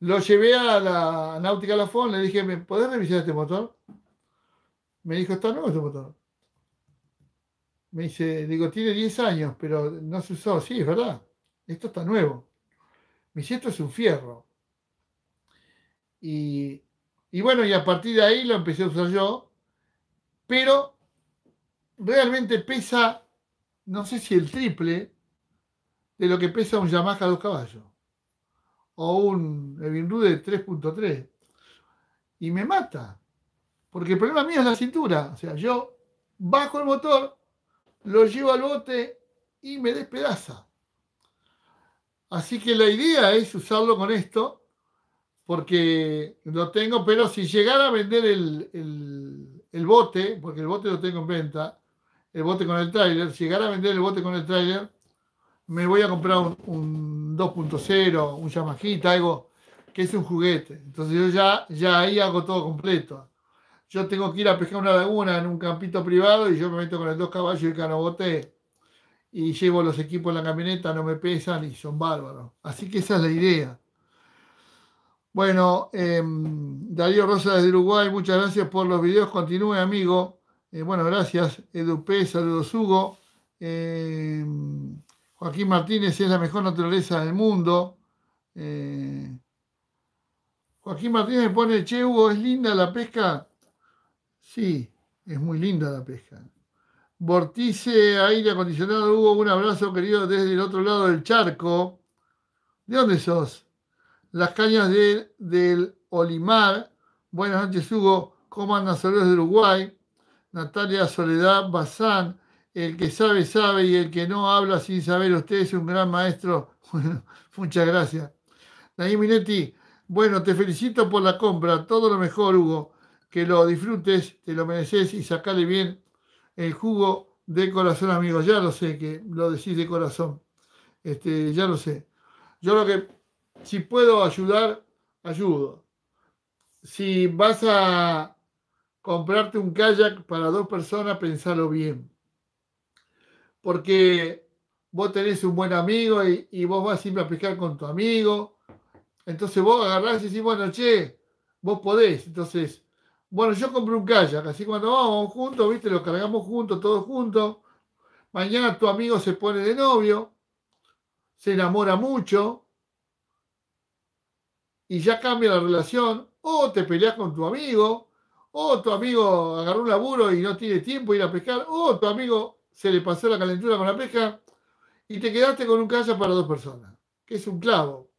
Lo llevé a la Náutica Lafon, le dije, ¿me podés revisar este motor? Me dijo, está nuevo este motor. Me dice, digo, tiene 10 años, pero no se usó. Sí, es verdad. Esto está nuevo. Me dice, esto es un fierro. Y, y bueno, y a partir de ahí lo empecé a usar yo, pero realmente pesa no sé si el triple de lo que pesa un Yamaha 2 caballos o un Evinrude de 3.3. Y me mata, porque el problema mío es la cintura. O sea, yo bajo el motor, lo llevo al bote y me despedaza. Así que la idea es usarlo con esto, porque lo tengo, pero si llegara a vender el bote, porque el bote lo tengo en venta, el bote con el tráiler, llegar a vender el bote con el tráiler, me voy a comprar un, 2.0, un Yamahita, algo que es un juguete. Entonces yo ya, ya ahí hago todo completo. Yo tengo que ir a pescar una laguna en un campito privado y yo me meto con el dos caballos y el canobote y llevo los equipos en la camioneta, no me pesan y son bárbaros. Así que esa es la idea. Bueno, em, Darío Rosa desde Uruguay, muchas gracias por los videos. Continúe, amigo. Eh, bueno, gracias, P., saludos Hugo. Eh, Joaquín Martínez es la mejor naturaleza del mundo. Eh, Joaquín Martínez me pone, che, Hugo, ¿es linda la pesca? Sí, es muy linda la pesca. Vortice, aire acondicionado, Hugo, un abrazo querido desde el otro lado del charco. ¿De dónde sos? Las cañas del Olimar. Buenas noches, Hugo. ¿Cómo andas? Saludos de Uruguay. Natalia Soledad Bazán, el que sabe, sabe y el que no habla sin saber, usted es un gran maestro. Bueno, muchas gracias. Nayim Minetti, bueno, te felicito por la compra, todo lo mejor, Hugo, que lo disfrutes, te lo mereces y sacale bien el jugo de corazón, amigo. Ya lo sé que lo decís de corazón, este, ya lo sé. Yo lo que, si puedo ayudar, ayudo. Si vas a comprarte un kayak para dos personas, pensalo bien. Porque vos tenés un buen amigo y, vos vas siempre a pescar con tu amigo. Entonces vos agarrás y decís, bueno, che, vos podés. Entonces, bueno, yo compré un kayak, así cuando vamos juntos, viste, lo cargamos juntos, todos juntos. Mañana tu amigo se pone de novio, se enamora mucho y ya cambia la relación. O te peleas con tu amigo o tu amigo agarró un laburo y no tiene tiempo de ir a pescar, o tu amigo se le pasó la calentura con la pesca y te quedaste con un kayak para dos personas, que es un clavo.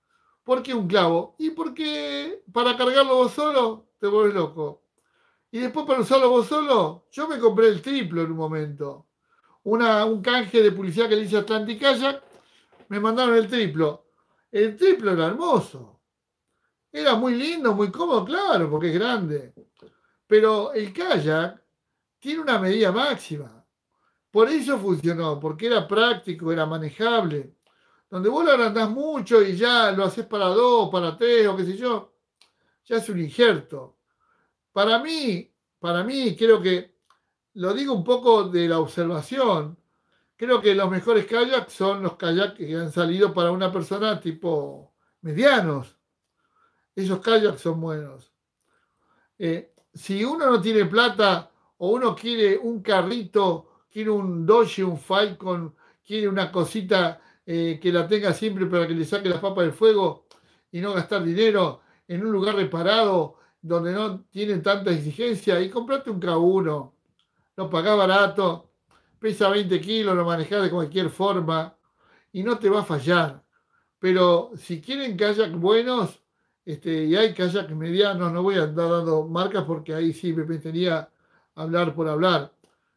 ¿Por qué un clavo? Y porque para cargarlo vos solo te vuelves loco. Y después para usarlo vos solo, yo me compré el triplo en un momento. Una, un canje de publicidad que le hice a Atlantic Kayak, me mandaron el triplo. El triplo era hermoso. Era muy lindo, muy cómodo, claro, porque es grande. Pero el kayak tiene una medida máxima. Por eso funcionó, porque era práctico, era manejable. Donde vos lo agrandás mucho y ya lo haces para dos, para tres o qué sé yo, ya es un injerto. Para mí, para mí creo que, lo digo un poco de la observación, creo que los mejores kayaks son los kayaks que han salido para una persona tipo medianos. Esos kayaks son buenos. Eh, si uno no tiene plata o uno quiere un carrito, quiere un Dodge, un Falcon, quiere una cosita eh, que la tenga siempre para que le saque las papas del fuego y no gastar dinero en un lugar reparado donde no tiene tanta exigencia y comprate un K1, lo pagás barato, pesa 20 kilos, lo manejás de cualquier forma y no te va a fallar. Pero si quieren que haya buenos, este, y hay kayak mediano no voy a andar dando marcas porque ahí sí me tenía hablar por hablar.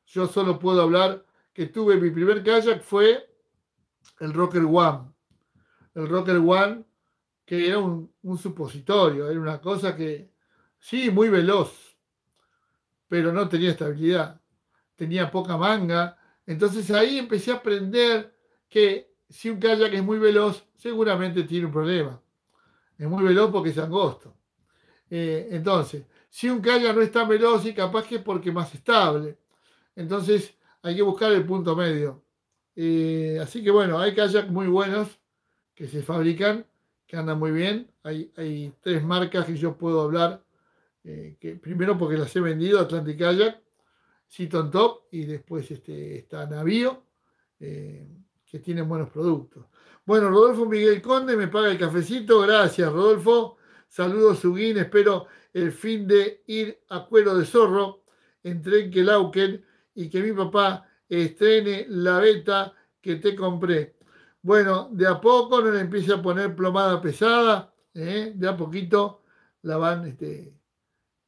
Yo solo puedo hablar que tuve mi primer kayak fue el Rocker One. El Rocker One, que era un, un supositorio, era una cosa que, sí, muy veloz, pero no tenía estabilidad, tenía poca manga. Entonces ahí empecé a aprender que si un kayak es muy veloz, seguramente tiene un problema. Es muy veloz porque es angosto. Eh, entonces, si un kayak no es tan veloz y capaz que es porque es más estable. Entonces, hay que buscar el punto medio. Eh, así que bueno, hay kayaks muy buenos que se fabrican, que andan muy bien. Hay, tres marcas que yo puedo hablar. Eh, primero porque las he vendido, Atlantic Kayak, Seaton Top y después este, está Navío, que tienen buenos productos. Bueno, Rodolfo Miguel Conde me paga el cafecito. Gracias, Rodolfo. Saludos, Suguín. Espero el fin de ir a cuero de zorro en Trenquelauquen y que mi papá estrene la beta que te compré. Bueno, de a poco no le empiece a poner plomada pesada, ¿eh? de a poquito la van, este,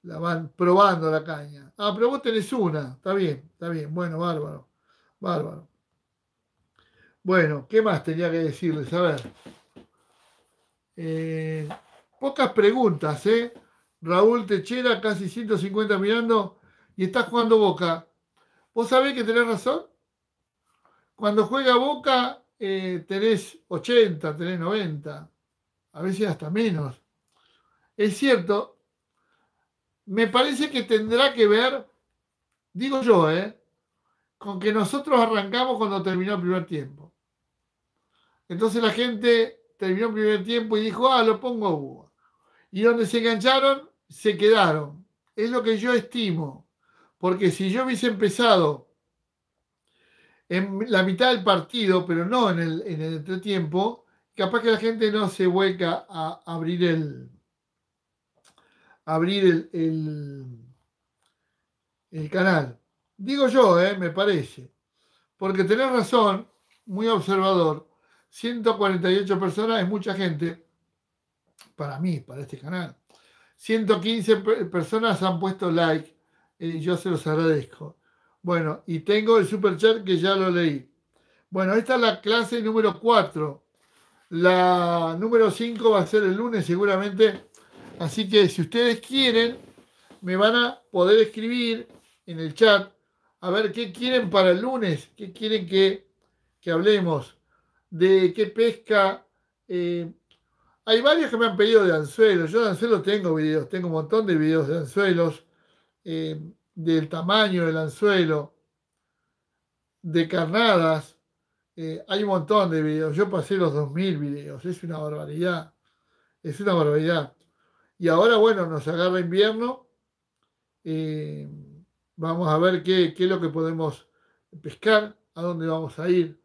la van probando la caña. Ah, pero vos tenés una, está bien, está bien, bueno, bárbaro, bárbaro. Bueno, ¿qué más tenía que decirles? A ver. Eh, pocas preguntas, ¿eh? Raúl Techera, casi 150 mirando, y estás jugando Boca. ¿Vos sabés que tenés razón? Cuando juega Boca, eh, tenés 80, tenés 90, a veces hasta menos. Es cierto, me parece que tendrá que ver, digo yo, ¿eh? con que nosotros arrancamos cuando terminó el primer tiempo. Entonces la gente terminó el primer tiempo y dijo, ah, lo pongo a Hugo Y donde se engancharon, se quedaron. Es lo que yo estimo. Porque si yo hubiese empezado en la mitad del partido, pero no en el, entretiempo, capaz que la gente no se vuelca a abrir el abrir el, el, canal. Digo yo, ¿eh? me parece. Porque tenés razón, muy observador 148 personas es mucha gente para mí, para este canal. 115 personas han puesto like eh, y yo se los agradezco. Bueno, y tengo el super chat que ya lo leí. Bueno, esta es la clase número 4. La número 5 va a ser el lunes seguramente. Así que si ustedes quieren, me van a poder escribir en el chat a ver qué quieren para el lunes, qué quieren que, que hablemos de qué pesca. Eh, hay varios que me han pedido de anzuelos. Yo de anzuelos tengo videos, tengo un montón de videos de anzuelos, eh, del tamaño del anzuelo, de carnadas. Eh, hay un montón de videos. Yo pasé los 2.000 videos. Es una barbaridad. Es una barbaridad. Y ahora, bueno, nos agarra invierno. vamos a ver qué, qué es lo que podemos pescar, a dónde vamos a ir.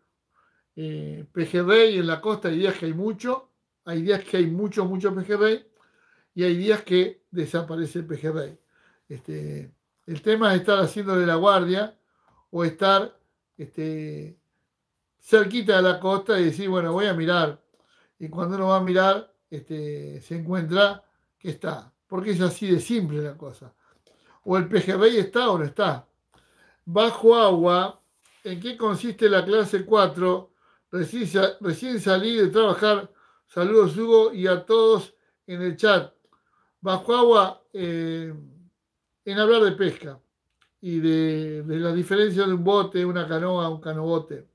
Eh, pejerrey en la costa hay días que hay mucho, hay días que hay mucho, mucho pejerrey y hay días que desaparece el pejerrey. Este, el tema es estar haciéndole la guardia o estar este, cerquita de la costa y decir, bueno, voy a mirar. Y cuando uno va a mirar, este, se encuentra que está, porque es así de simple la cosa. O el pejerrey está o no está. Bajo agua, ¿en qué consiste la clase 4? Recién, recién salí de trabajar. Saludos, Hugo, y a todos en el chat. Bajo agua, eh, en hablar de pesca y de, de diferencia de un bote, una canoa, un canobote.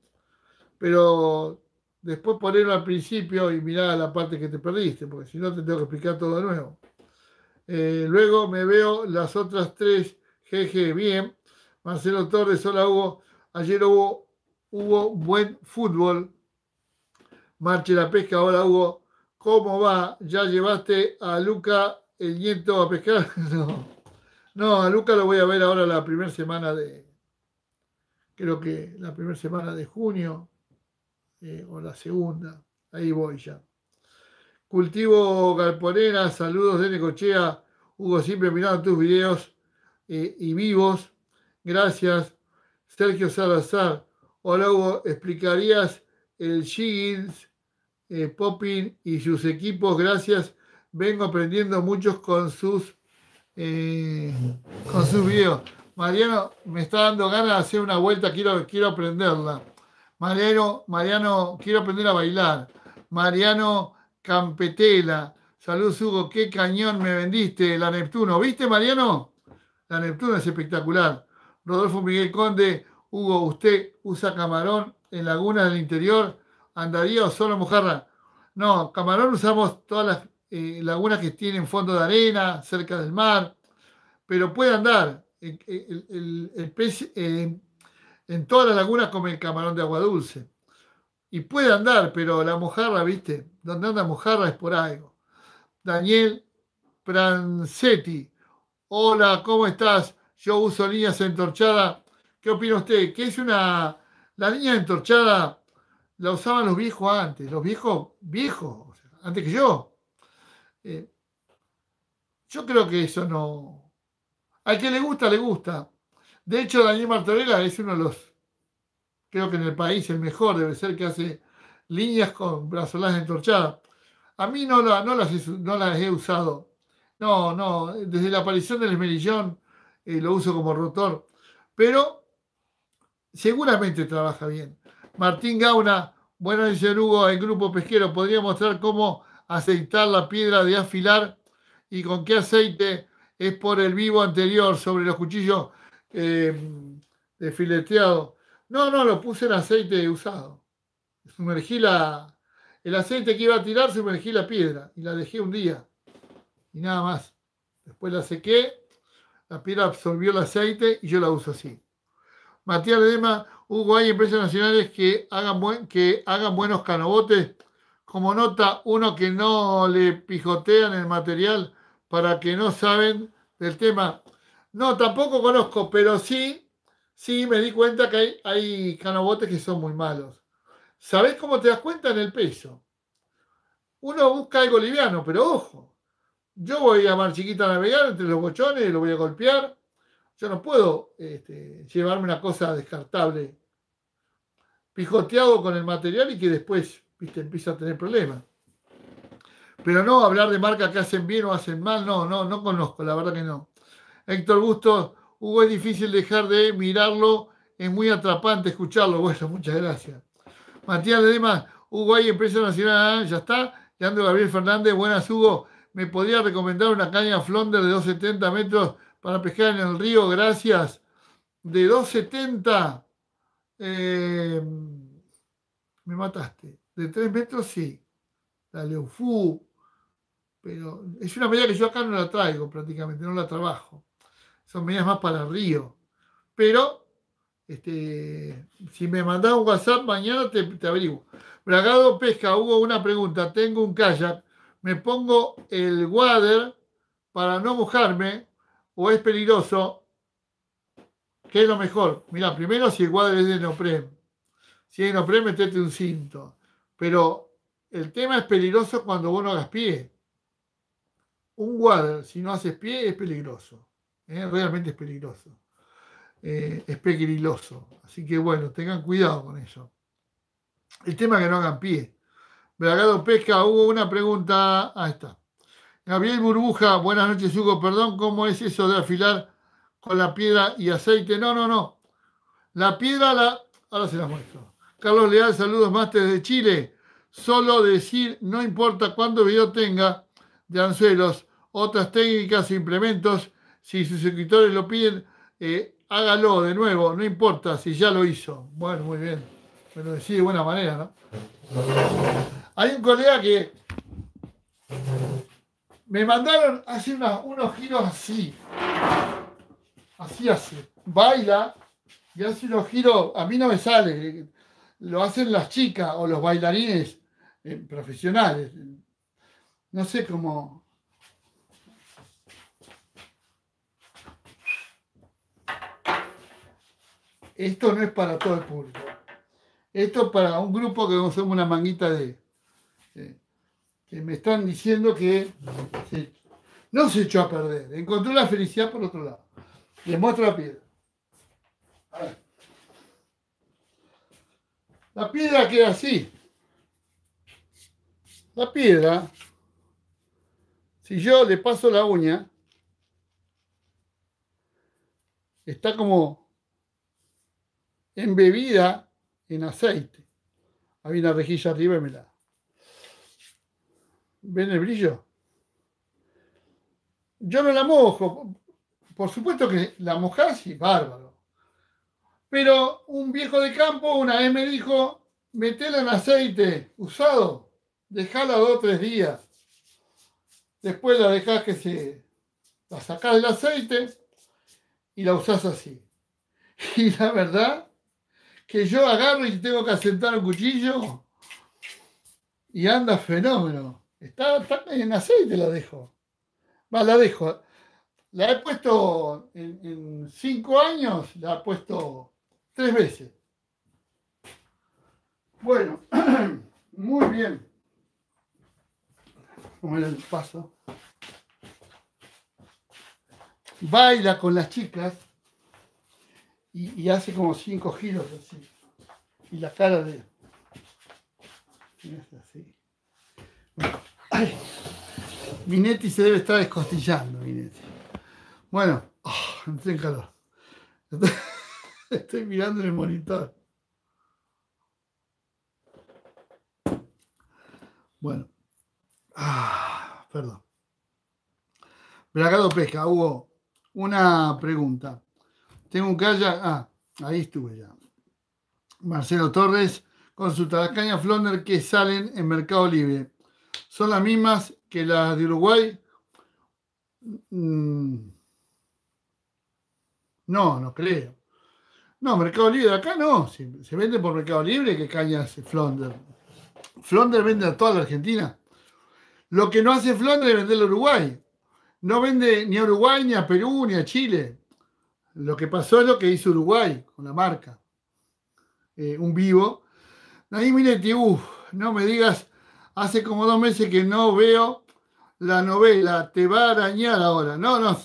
Pero después ponerlo al principio y mirar la parte que te perdiste, porque si no te tengo que explicar todo de nuevo. Eh, luego me veo las otras tres, jeje, bien. Marcelo Torres, hola Hugo. Ayer hubo hubo buen fútbol. Marche la pesca, ahora Hugo, ¿cómo va? ¿Ya llevaste a Luca el nieto a pescar? No, a Luca lo voy a ver ahora la primera semana de, creo que la primera semana de junio eh, o la segunda, ahí voy ya. Cultivo Galponera, saludos de Necochea, Hugo, siempre mirando tus videos eh, y vivos, gracias. Sergio Salazar, Hola Hugo, ¿explicarías el Shiggins, eh, Poppin y sus equipos? Gracias, vengo aprendiendo muchos con sus, eh, con videos. Mariano, me está dando ganas de hacer una vuelta, quiero, aprenderla. Mariano, Mariano, quiero aprender a bailar. Mariano Campetela, saludos Hugo, qué cañón me vendiste, la Neptuno. ¿Viste Mariano? La Neptuno es espectacular. Rodolfo Miguel Conde, Hugo, ¿usted usa camarón en lagunas del interior? ¿Andaría o solo mojarra? No, camarón usamos todas las eh, lagunas que tienen fondo de arena, cerca del mar, pero puede andar. Eh, eh, el, pez, en todas las lagunas come el camarón de agua dulce. Y puede andar, pero la mojarra, viste, donde anda mojarra es por algo. Daniel Prancetti, hola, ¿cómo estás? Yo uso líneas entorchadas ¿Qué opina usted? ¿Qué es una... La línea entorchada la usaban los viejos antes, los viejos, viejos, antes que yo. Eh, yo creo que eso no... Al que le gusta, le gusta. De hecho, Daniel Martorella es uno de los, creo que en el país el mejor, debe ser que hace líneas con brazoladas entorchadas. A mí no, las, he usado. No, no, desde la aparición del esmerillón eh, lo uso como rotor. Pero seguramente trabaja bien. Martín Gauna, bueno señor Hugo, el grupo pesquero. ¿Podría mostrar cómo aceitar la piedra de afilar y con qué aceite? Es por el vivo anterior sobre los cuchillos eh, de fileteado. No, no, lo puse en aceite usado. Sumergí la, el aceite que iba a tirar, sumergí la piedra y la dejé un día. Y nada más. Después la sequé, la piedra absorbió el aceite y yo la uso así. Matías Ledema, Hugo, hay empresas nacionales que hagan, que hagan buenos canobotes. Como nota, uno que no le pijotean el material para que no saben del tema. No, tampoco conozco, pero sí, sí me di cuenta que hay, canobotes que son muy malos. ¿Sabés cómo te das cuenta en el peso? Uno busca algo liviano, pero ojo, yo voy a Mar Chiquita a navegar entre los bochones, lo voy a golpear, yo no puedo este, llevarme una cosa descartable, pijoteado con el material y que después viste, empieza a tener problemas. Pero no hablar de marcas que hacen bien o hacen mal, no, no, no conozco, la verdad que no. Héctor Gusto, Hugo, es difícil dejar de mirarlo, es muy atrapante escucharlo. Bueno, muchas gracias. Matías Ledema, Hugo, hay empresa nacional, ya está. Leandro Gabriel Fernández, buenas, Hugo. ¿Me podría recomendar una caña Flonder de 270 metros para pescar en el río gracias de 270. Eh, me mataste. De 3 metros, sí. La Leufú. Pero es una medida que yo acá no la traigo prácticamente, no la trabajo. Son medidas más para el río. Pero este, si me mandás un WhatsApp mañana te, te averiguo. Bragado Pesca, hubo una pregunta. Tengo un kayak. Me pongo el water para no mojarme o es peligroso, ¿qué es lo mejor? Mira, primero si el cuadro es de Noprem. Si es de Noprem, metete un cinto. Pero el tema es peligroso cuando vos no hagas pie. Un guarder, si no haces pie, es peligroso. ¿eh? Realmente es peligroso. Eh, es peligroso. Así que bueno, tengan cuidado con eso. El tema es que no hagan pie. Bragado Pesca, hubo una pregunta. Ahí está. Gabriel Burbuja, buenas noches Hugo, perdón, ¿cómo es eso de afilar con la piedra y aceite? No, no, no. La piedra la... Ahora se la muestro. Carlos Leal, saludos más desde Chile. Solo decir, no importa cuánto video tenga de anzuelos, otras técnicas implementos, si sus escritores lo piden, eh, hágalo de nuevo, no importa si ya lo hizo. Bueno, muy bien. Me lo de buena manera, ¿no? Hay un colega que me mandaron hacer unos giros así. Así hace. Baila y hace unos giros. A mí no me sale. Lo hacen las chicas o los bailarines eh, profesionales. No sé cómo. Esto no es para todo el público. Esto es para un grupo que somos una manguita de eh, me están diciendo que no se echó a perder, encontró la felicidad por otro lado. Les muestro la piedra. La piedra queda así. La piedra, si yo le paso la uña, está como embebida en aceite. Había una rejilla arriba y me la ¿Ven el brillo? Yo no la mojo. Por supuesto que la mojás y bárbaro. Pero un viejo de campo una vez me dijo, metela en aceite usado, dejala dos o tres días. Después la dejás que se... La sacás del aceite y la usás así. Y la verdad que yo agarro y tengo que asentar un cuchillo y anda fenómeno. Está, en aceite la dejo. Va, la dejo. La he puesto en, cinco años, la he puesto tres veces. Bueno, muy bien. Como el paso. Baila con las chicas y, hace como cinco giros así. Y la cara de. Así. Bueno. Vinetti se debe estar descostillando, Minetti. Bueno, ah, entré en calor. Estoy, mirando en el monitor. Bueno. Ah, perdón. Bragado Pesca, Hugo, una pregunta. Tengo un calla... Ah, ahí estuve ya. Marcelo Torres, consulta. Las cañas Flonder que salen en Mercado Libre son las mismas que las de Uruguay. Mm. No, no creo. No, Mercado Libre, acá no. se vende por Mercado Libre que cañas Flonder. Flonder vende a toda la Argentina. Lo que no hace Flonder es venderlo a Uruguay. No vende ni a Uruguay, ni a Perú, ni a Chile. Lo que pasó es lo que hizo Uruguay con la marca. Eh, un vivo. Ahí mire tibú. no me digas hace como dos meses que no veo la novela, te va a arañar ahora. No, no.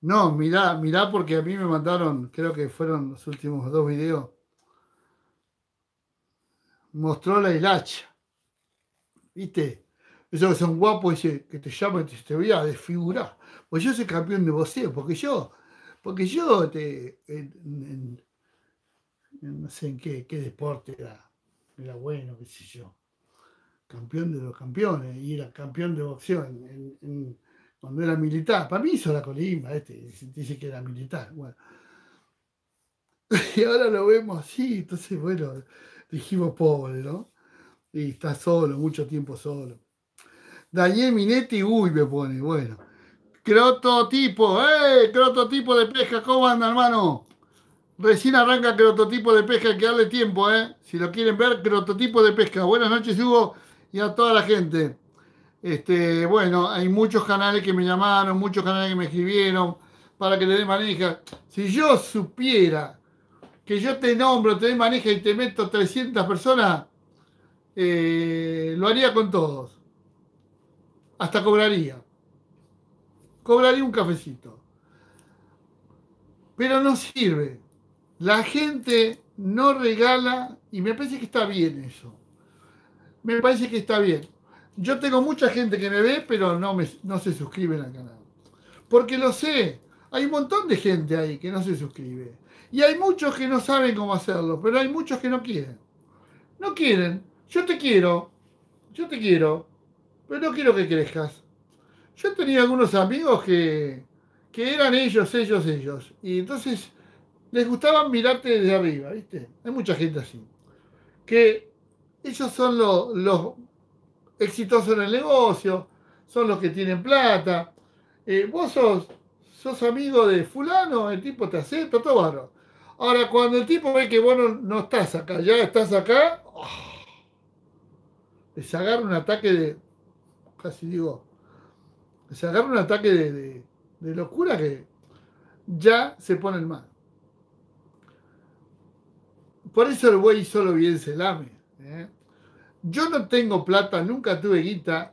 No, mirá, mirá porque a mí me mandaron, creo que fueron los últimos dos videos. Mostró la hilacha. ¿Viste? Esos que son guapos que te llaman y te voy a desfigurar. Pues yo soy campeón de boxeo, porque yo, porque yo te, no sé en qué, qué deporte era era bueno, qué sé yo, campeón de los campeones, y era campeón de boxeo cuando era militar. Para mí hizo la colima este, dice que era militar. Bueno. Y ahora lo vemos así, entonces, bueno, dijimos pobre, ¿no? Y está solo, mucho tiempo solo. Daniel Minetti, uy, me pone, bueno. Crototipo, ¡eh! Crototipo de pesca, ¿cómo anda, hermano? Recién arranca crototipo de pesca, hay que darle tiempo, ¿eh? Si lo quieren ver, crototipo de pesca. Buenas noches, Hugo, y a toda la gente. Este, bueno, hay muchos canales que me llamaron, muchos canales que me escribieron para que le dé maneja. Si yo supiera que yo te nombro, te dé maneja y te meto 300 personas, eh, lo haría con todos. Hasta cobraría. Cobraría un cafecito. Pero no sirve la gente no regala y me parece que está bien eso. Me parece que está bien. Yo tengo mucha gente que me ve, pero no, se suscriben al canal. Porque lo sé, hay un montón de gente ahí que no se suscribe. Y hay muchos que no saben cómo hacerlo, pero hay muchos que no quieren. No quieren. Yo te quiero. Yo te quiero. Pero no quiero que crezcas. Yo tenía algunos amigos que, que eran ellos, ellos, ellos. Y entonces les gustaba mirarte desde arriba, ¿viste? Hay mucha gente así. Que ellos son los, exitosos en el negocio, son los que tienen plata. Eh, vos sos, sos, amigo de fulano, el tipo te acepta, todo barro. Ahora, cuando el tipo ve que vos no, estás acá, ya estás acá, ¡ah! les agarra un ataque de, casi digo, les agarra un ataque de, locura que ya se pone el mal. Por eso el buey solo bien se lame. ¿eh? Yo no tengo plata, nunca tuve guita,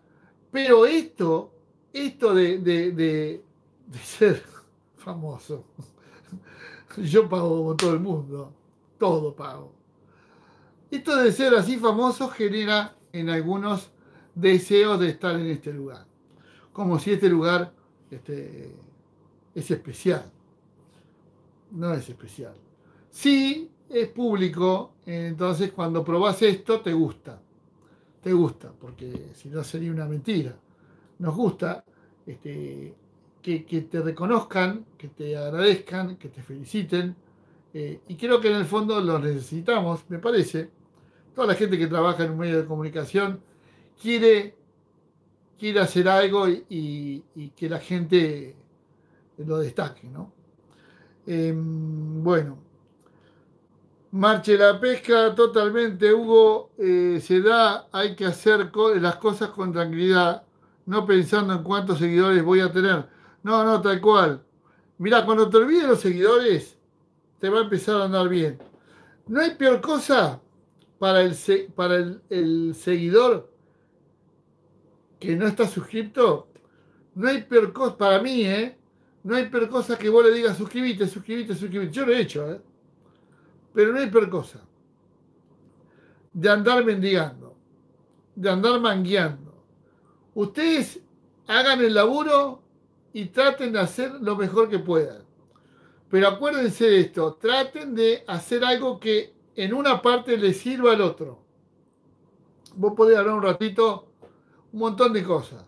pero esto, esto de, de, ser famoso, yo pago todo el mundo, todo pago. Esto de ser así famoso genera en algunos deseos de estar en este lugar, como si este lugar este, es especial. No es especial. Sí, es público, entonces cuando probás esto te gusta, te gusta, porque si no sería una mentira. Nos gusta este, que, te reconozcan, que te agradezcan, que te feliciten, eh, y creo que en el fondo lo necesitamos, me parece. Toda la gente que trabaja en un medio de comunicación quiere, quiere hacer algo y, que la gente lo destaque, ¿no? Em, bueno. Marche la pesca totalmente, Hugo, eh, se da, hay que hacer las cosas con tranquilidad, no pensando en cuántos seguidores voy a tener. No, no, tal cual. mira cuando te olvides los seguidores, te va a empezar a andar bien. No hay peor cosa para el, para el, seguidor que no está suscrito. No hay peor cosa, para mí, ¿eh? No hay peor cosa que vos le digas suscríbete, suscribite, suscríbete. Yo lo he hecho, ¿eh? Pero no hay peor cosa de andar mendigando, de andar mangueando. Ustedes hagan el laburo y traten de hacer lo mejor que puedan. Pero acuérdense de esto, traten de hacer algo que en una parte le sirva al otro. Vos podés hablar un ratito, un montón de cosas,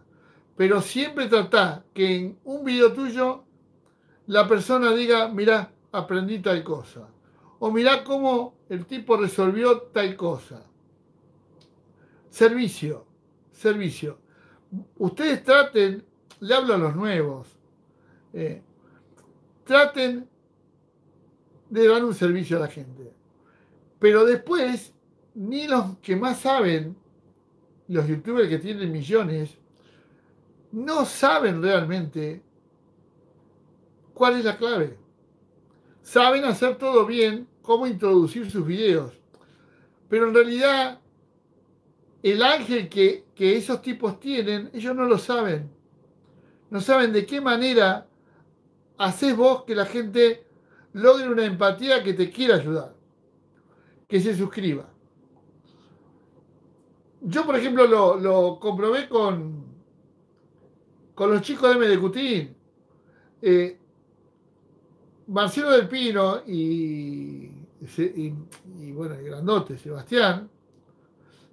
pero siempre tratá que en un video tuyo la persona diga, mirá, aprendí tal cosa o mirá cómo el tipo resolvió tal cosa. Servicio, servicio. Ustedes traten, le hablo a los nuevos, eh, traten de dar un servicio a la gente. Pero después, ni los que más saben, los youtubers que tienen millones, no saben realmente cuál es la clave saben hacer todo bien, cómo introducir sus videos. Pero en realidad, el ángel que, esos tipos tienen, ellos no lo saben. No saben de qué manera haces vos que la gente logre una empatía que te quiera ayudar, que se suscriba. Yo, por ejemplo, lo, comprobé con, con los chicos de Medecutín. Eh, Marcelo del Pino y, bueno, el grandote, Sebastián,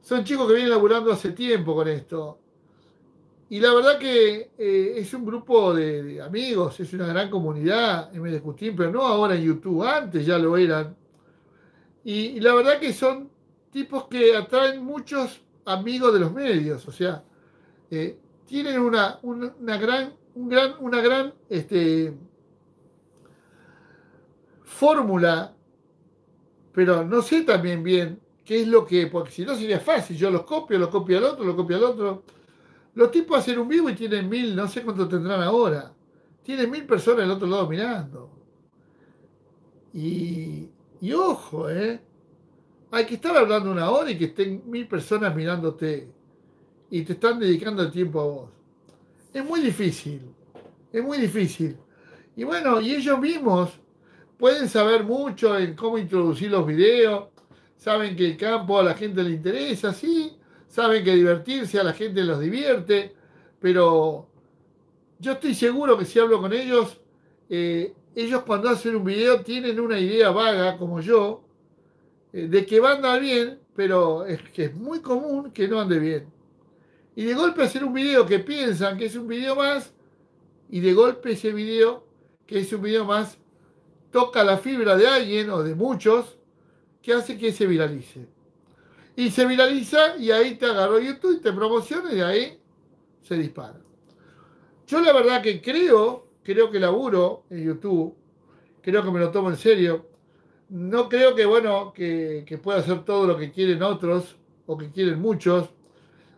son chicos que vienen laburando hace tiempo con esto. Y la verdad que eh, es un grupo de, amigos, es una gran comunidad en Medellín, pero no ahora en YouTube, antes ya lo eran. Y, la verdad que son tipos que atraen muchos amigos de los medios, o sea, eh, tienen una, una, gran, un gran, una gran este, fórmula, pero no sé también bien qué es lo que, porque si no sería fácil, yo los copio, los copio al otro, los copio al otro. Los tipos hacen un vivo y tienen mil, no sé cuánto tendrán ahora, tienen mil personas del otro lado mirando. Y, y ojo, ¿eh? Hay que estar hablando una hora y que estén mil personas mirándote y te están dedicando el tiempo a vos. Es muy difícil, es muy difícil. Y bueno, y ellos mismos pueden saber mucho en cómo introducir los videos, saben que el campo a la gente le interesa, sí, saben que divertirse a la gente los divierte, pero yo estoy seguro que si hablo con ellos, eh, ellos cuando hacen un video tienen una idea vaga, como yo, eh, de que va a andar bien, pero es que es muy común que no ande bien. Y de golpe hacer un video que piensan que es un video más, y de golpe ese video, que es un video más, toca la fibra de alguien o de muchos que hace que se viralice. Y se viraliza y ahí te agarró YouTube y te promociona y de ahí se dispara. Yo la verdad que creo, creo que laburo en YouTube, creo que me lo tomo en serio. No creo que, bueno, que, pueda hacer todo lo que quieren otros o que quieren muchos.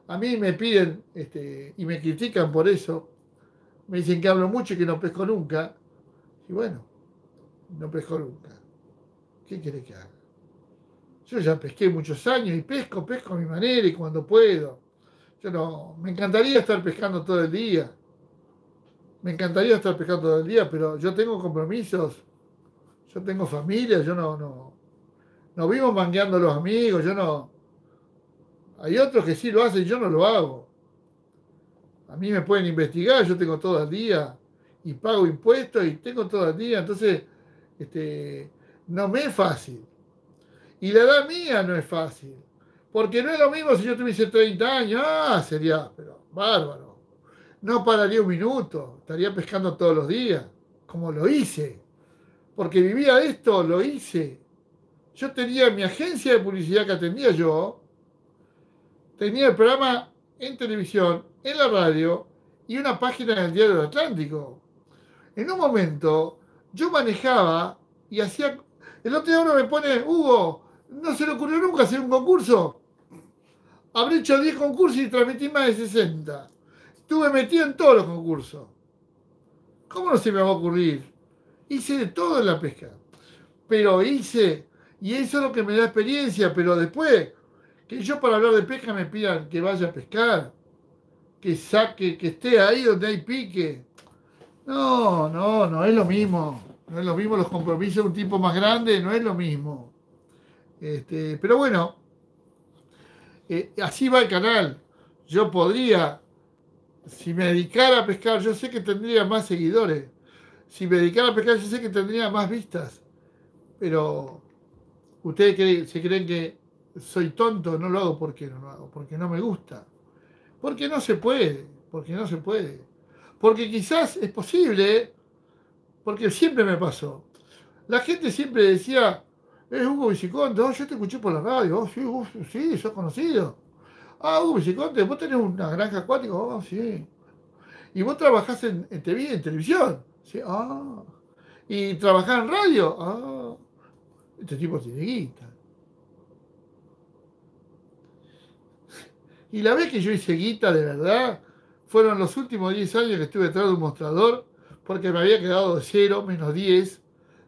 A mí me piden este, y me critican por eso. Me dicen que hablo mucho y que no pesco nunca. Y bueno, no pesco nunca. ¿Qué quiere que haga? Yo ya pesqué muchos años y pesco, pesco a mi manera y cuando puedo. Yo no, me encantaría estar pescando todo el día. Me encantaría estar pescando todo el día, pero yo tengo compromisos. Yo tengo familia, yo no, no, no vivo mangueando los amigos, yo no. Hay otros que sí lo hacen, yo no lo hago. A mí me pueden investigar, yo tengo todo el día y pago impuestos y tengo todo el día. Entonces, este, no me es fácil. Y la edad mía no es fácil. Porque no es lo mismo si yo tuviese 30 años. Ah, sería, pero bárbaro. No pararía un minuto. Estaría pescando todos los días. Como lo hice. Porque vivía esto, lo hice. Yo tenía mi agencia de publicidad que atendía yo. Tenía el programa en televisión, en la radio y una página en el Diario del Atlántico. En un momento yo manejaba y hacía. El otro día uno me pone, Hugo, no se le ocurrió nunca hacer un concurso. Habré hecho 10 concursos y transmití más de 60. Estuve metido en todos los concursos. ¿Cómo no se me va a ocurrir? Hice de todo en la pesca. Pero hice, y eso es lo que me da experiencia, pero después, que yo para hablar de pesca me pidan que vaya a pescar, que saque, que esté ahí donde hay pique. No, no, no es lo mismo. No es lo mismo los compromisos de un tipo más grande, no es lo mismo. Este, pero bueno, eh, así va el canal. Yo podría, si me dedicara a pescar, yo sé que tendría más seguidores. Si me dedicara a pescar, yo sé que tendría más vistas. Pero ustedes se creen que soy tonto, no lo hago porque no lo hago, porque no me gusta. Porque no se puede, porque no se puede. Porque quizás es posible porque siempre me pasó. La gente siempre decía, es Hugo Viciconte, oh, yo te escuché por la radio, oh, sí, sí, sos conocido. Ah, Hugo Viciconte, vos tenés una granja acuática, oh, sí. Y vos trabajás en, en TV, en televisión, sí, ah. Y trabajás en radio, ah. Este tipo tiene guita. Y la vez que yo hice guita de verdad, fueron los últimos 10 años que estuve detrás de un mostrador porque me había quedado de cero, menos 10,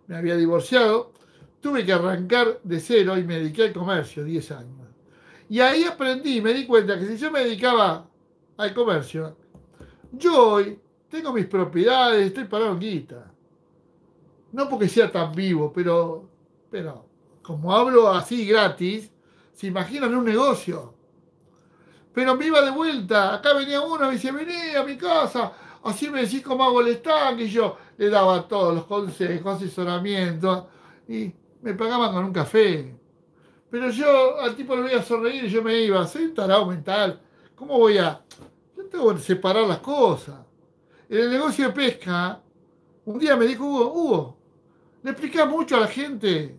me había divorciado, tuve que arrancar de cero y me dediqué al comercio 10 años. Y ahí aprendí, me di cuenta que si yo me dedicaba al comercio, yo hoy tengo mis propiedades, estoy parado en guita. No porque sea tan vivo, pero, pero como hablo así gratis, se imaginan un negocio. Pero me iba de vuelta, acá venía uno, me dice, vení a mi casa, Así me decís cómo hago el stand y yo le daba todos los consejos, asesoramiento y me pagaban con un café. Pero yo al tipo le voy a sonreír y yo me iba, soy un tarado mental. ¿Cómo voy a...? Yo tengo que separar las cosas. En el negocio de pesca, un día me dijo Hugo, Hugo, le explica mucho a la gente.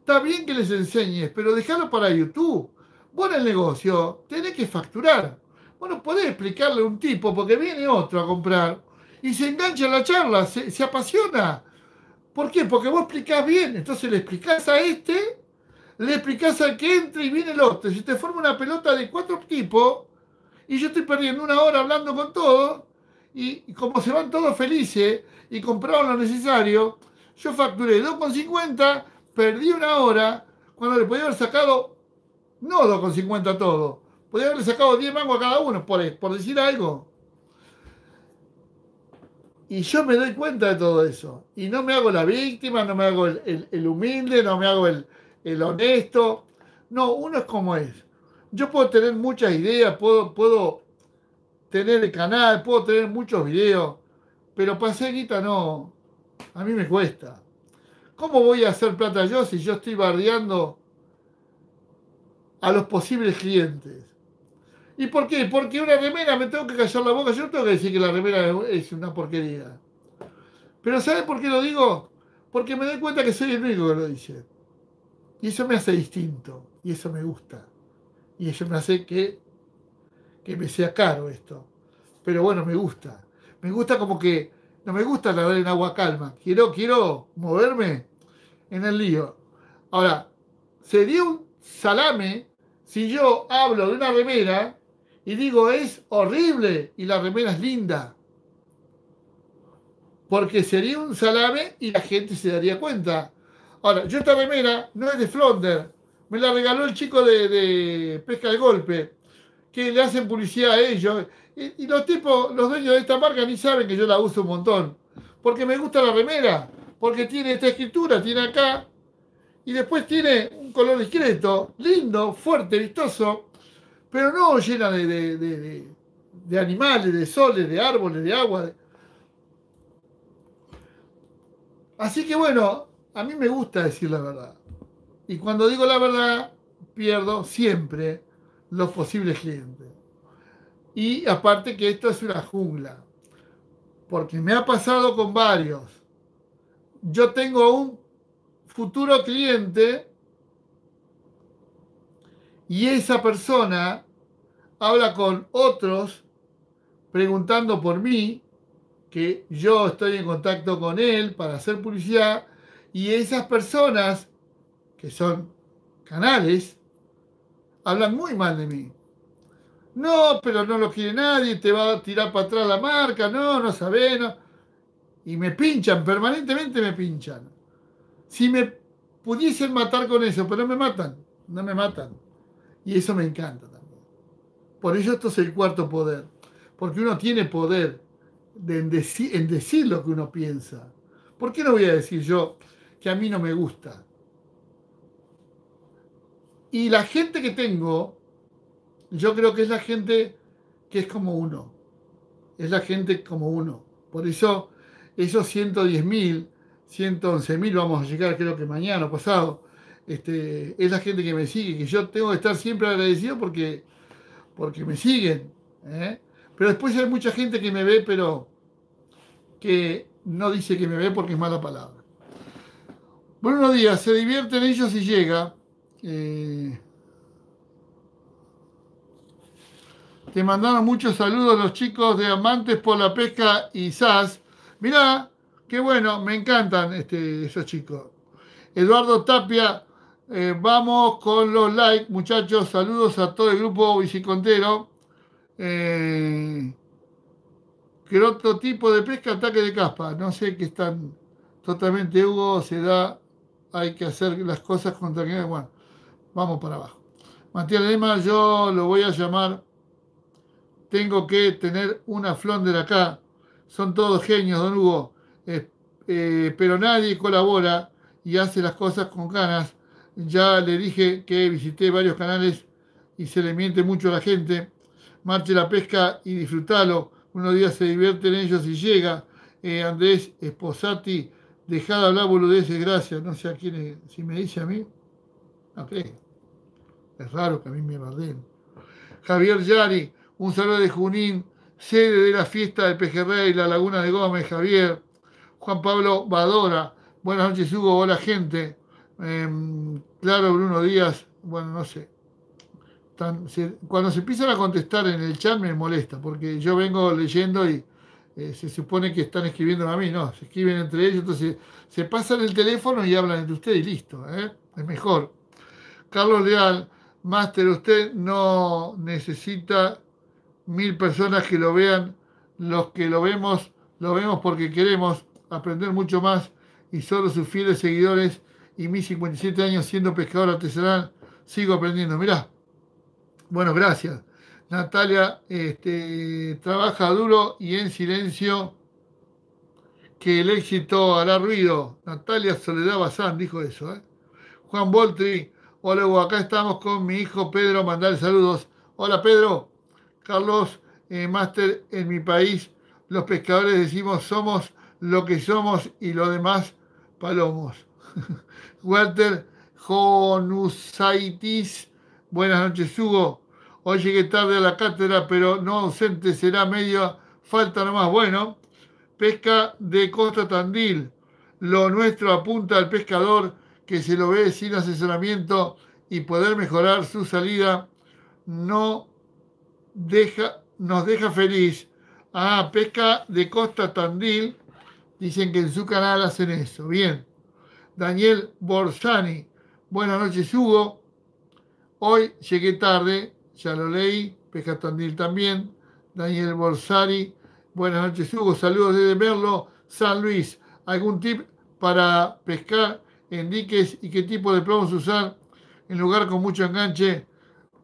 Está bien que les enseñes, pero dejalo para YouTube. Vos en el negocio tenés que facturar. Bueno, podés explicarle a un tipo porque viene otro a comprar y se engancha en la charla, se, apasiona. ¿Por qué? Porque vos explicás bien. Entonces le explicás a este, le explicás al que entra y viene el otro. Si te forma una pelota de cuatro tipos y yo estoy perdiendo una hora hablando con todos y, como se van todos felices y compraron lo necesario, yo facturé 2,50, perdí una hora cuando le podía haber sacado no 2,50 todo, Podría pues haberle sacado 10 mangos a cada uno, por, por decir algo. Y yo me doy cuenta de todo eso. Y no me hago la víctima, no me hago el, humilde, no me hago el, honesto. No, uno es como es. Yo puedo tener muchas ideas, puedo, puedo tener el canal, puedo tener muchos videos, pero pasé guita no. A mí me cuesta. ¿Cómo voy a hacer plata yo si yo estoy bardeando a los posibles clientes? ¿Y por qué? Porque una remera me tengo que callar la boca. Yo no tengo que decir que la remera es una porquería. Pero ¿sabe por qué lo digo? Porque me doy cuenta que soy el único que lo dice. Y eso me hace distinto. Y eso me gusta. Y eso me hace que, que me sea caro esto. Pero bueno, me gusta. Me gusta como que no me gusta nadar en agua calma. Quiero, quiero moverme en el lío. Ahora, sería un salame si yo hablo de una remera y digo, es horrible y la remera es linda. Porque sería un salame y la gente se daría cuenta. Ahora, yo esta remera no es de Flonder. Me la regaló el chico de, Pesca de Golpe, que le hacen publicidad a ellos. Y, los tipos, los dueños de esta marca ni saben que yo la uso un montón. Porque me gusta la remera. Porque tiene esta escritura, tiene acá. Y después tiene un color discreto, lindo, fuerte, vistoso pero no llena de, de, animales, de soles, de árboles, de agua. Así que bueno, a mí me gusta decir la verdad. Y cuando digo la verdad, pierdo siempre los posibles clientes. Y aparte que esto es una jungla, porque me ha pasado con varios. Yo tengo un futuro cliente y esa persona habla con otros preguntando por mí, que yo estoy en contacto con él para hacer publicidad, y esas personas, que son canales, hablan muy mal de mí. No, pero no lo quiere nadie, te va a tirar para atrás la marca, no, no sabe, no. Y me pinchan, permanentemente me pinchan. Si me pudiesen matar con eso, pero no me matan, no me matan. Y eso me encanta también. Por eso esto es el cuarto poder. Porque uno tiene poder de en, en decir lo que uno piensa. ¿Por qué no voy a decir yo que a mí no me gusta? Y la gente que tengo, yo creo que es la gente que es como uno. Es la gente como uno. Por eso esos 110.000, 111.000, vamos a llegar creo que mañana, pasado, este, es la gente que me sigue, que yo tengo que estar siempre agradecido porque, porque me siguen. ¿eh? Pero después hay mucha gente que me ve, pero que no dice que me ve porque es mala palabra. Buenos días, se divierten ellos y llega. Eh, te mandaron muchos saludos los chicos de Amantes por la Pesca y SAS. Mirá, qué bueno, me encantan este, esos chicos. Eduardo Tapia, eh, vamos con los likes, muchachos. Saludos a todo el grupo bicicontero. Eh, otro tipo de pesca, ataque de caspa. No sé qué están totalmente Hugo, se da, hay que hacer las cosas con tranquilidad. Bueno, vamos para abajo. Matías Lema, yo lo voy a llamar. Tengo que tener una flonder acá. Son todos genios, don Hugo. Eh, pero nadie colabora y hace las cosas con ganas. Ya le dije que visité varios canales y se le miente mucho a la gente. Marche la pesca y disfrútalo. Unos días se divierten ellos y llega. Eh, Andrés Esposati, dejad de hablar boludeces, gracias. No sé a quién si me dice a mí. No creo. Es raro que a mí me manden. Javier Yari, un saludo de Junín, sede de la fiesta de Pejerrey, la Laguna de Gómez, Javier. Juan Pablo Badora, buenas noches Hugo, hola gente. Em, Claro, Bruno Díaz, bueno, no sé. cuando se empiezan a contestar en el chat me molesta, porque yo vengo leyendo y eh, se supone que están escribiendo a mí, no, se escriben entre ellos, entonces se pasan el teléfono y hablan entre ustedes y listo, ¿eh? es mejor. Carlos Leal, máster, usted no necesita mil personas que lo vean, los que lo vemos, lo vemos porque queremos aprender mucho más y solo sus fieles seguidores y mis 57 años siendo pescador artesanal, sigo aprendiendo. Mirá, bueno, gracias. Natalia este, trabaja duro y en silencio, que el éxito hará ruido. Natalia Soledad Bazán dijo eso. ¿eh? Juan Voltri, hola, acá estamos con mi hijo Pedro, mandar saludos. Hola Pedro, Carlos, eh, máster en mi país, los pescadores decimos somos lo que somos y lo demás palomos. Walter Jonusaitis. Buenas noches, Hugo. Hoy llegué tarde a la cátedra, pero no ausente, será media falta nomás. Bueno, pesca de Costa Tandil. Lo nuestro apunta al pescador que se lo ve sin asesoramiento y poder mejorar su salida. No deja, nos deja feliz. Ah, pesca de Costa Tandil. Dicen que en su canal hacen eso. Bien. Daniel Borsani. Buenas noches, Hugo. Hoy llegué tarde, ya lo leí. Tandil también. Daniel Borsani. Buenas noches, Hugo. Saludos desde Merlo, San Luis. ¿Algún tip para pescar en diques y qué tipo de plomos usar en lugar con mucho enganche?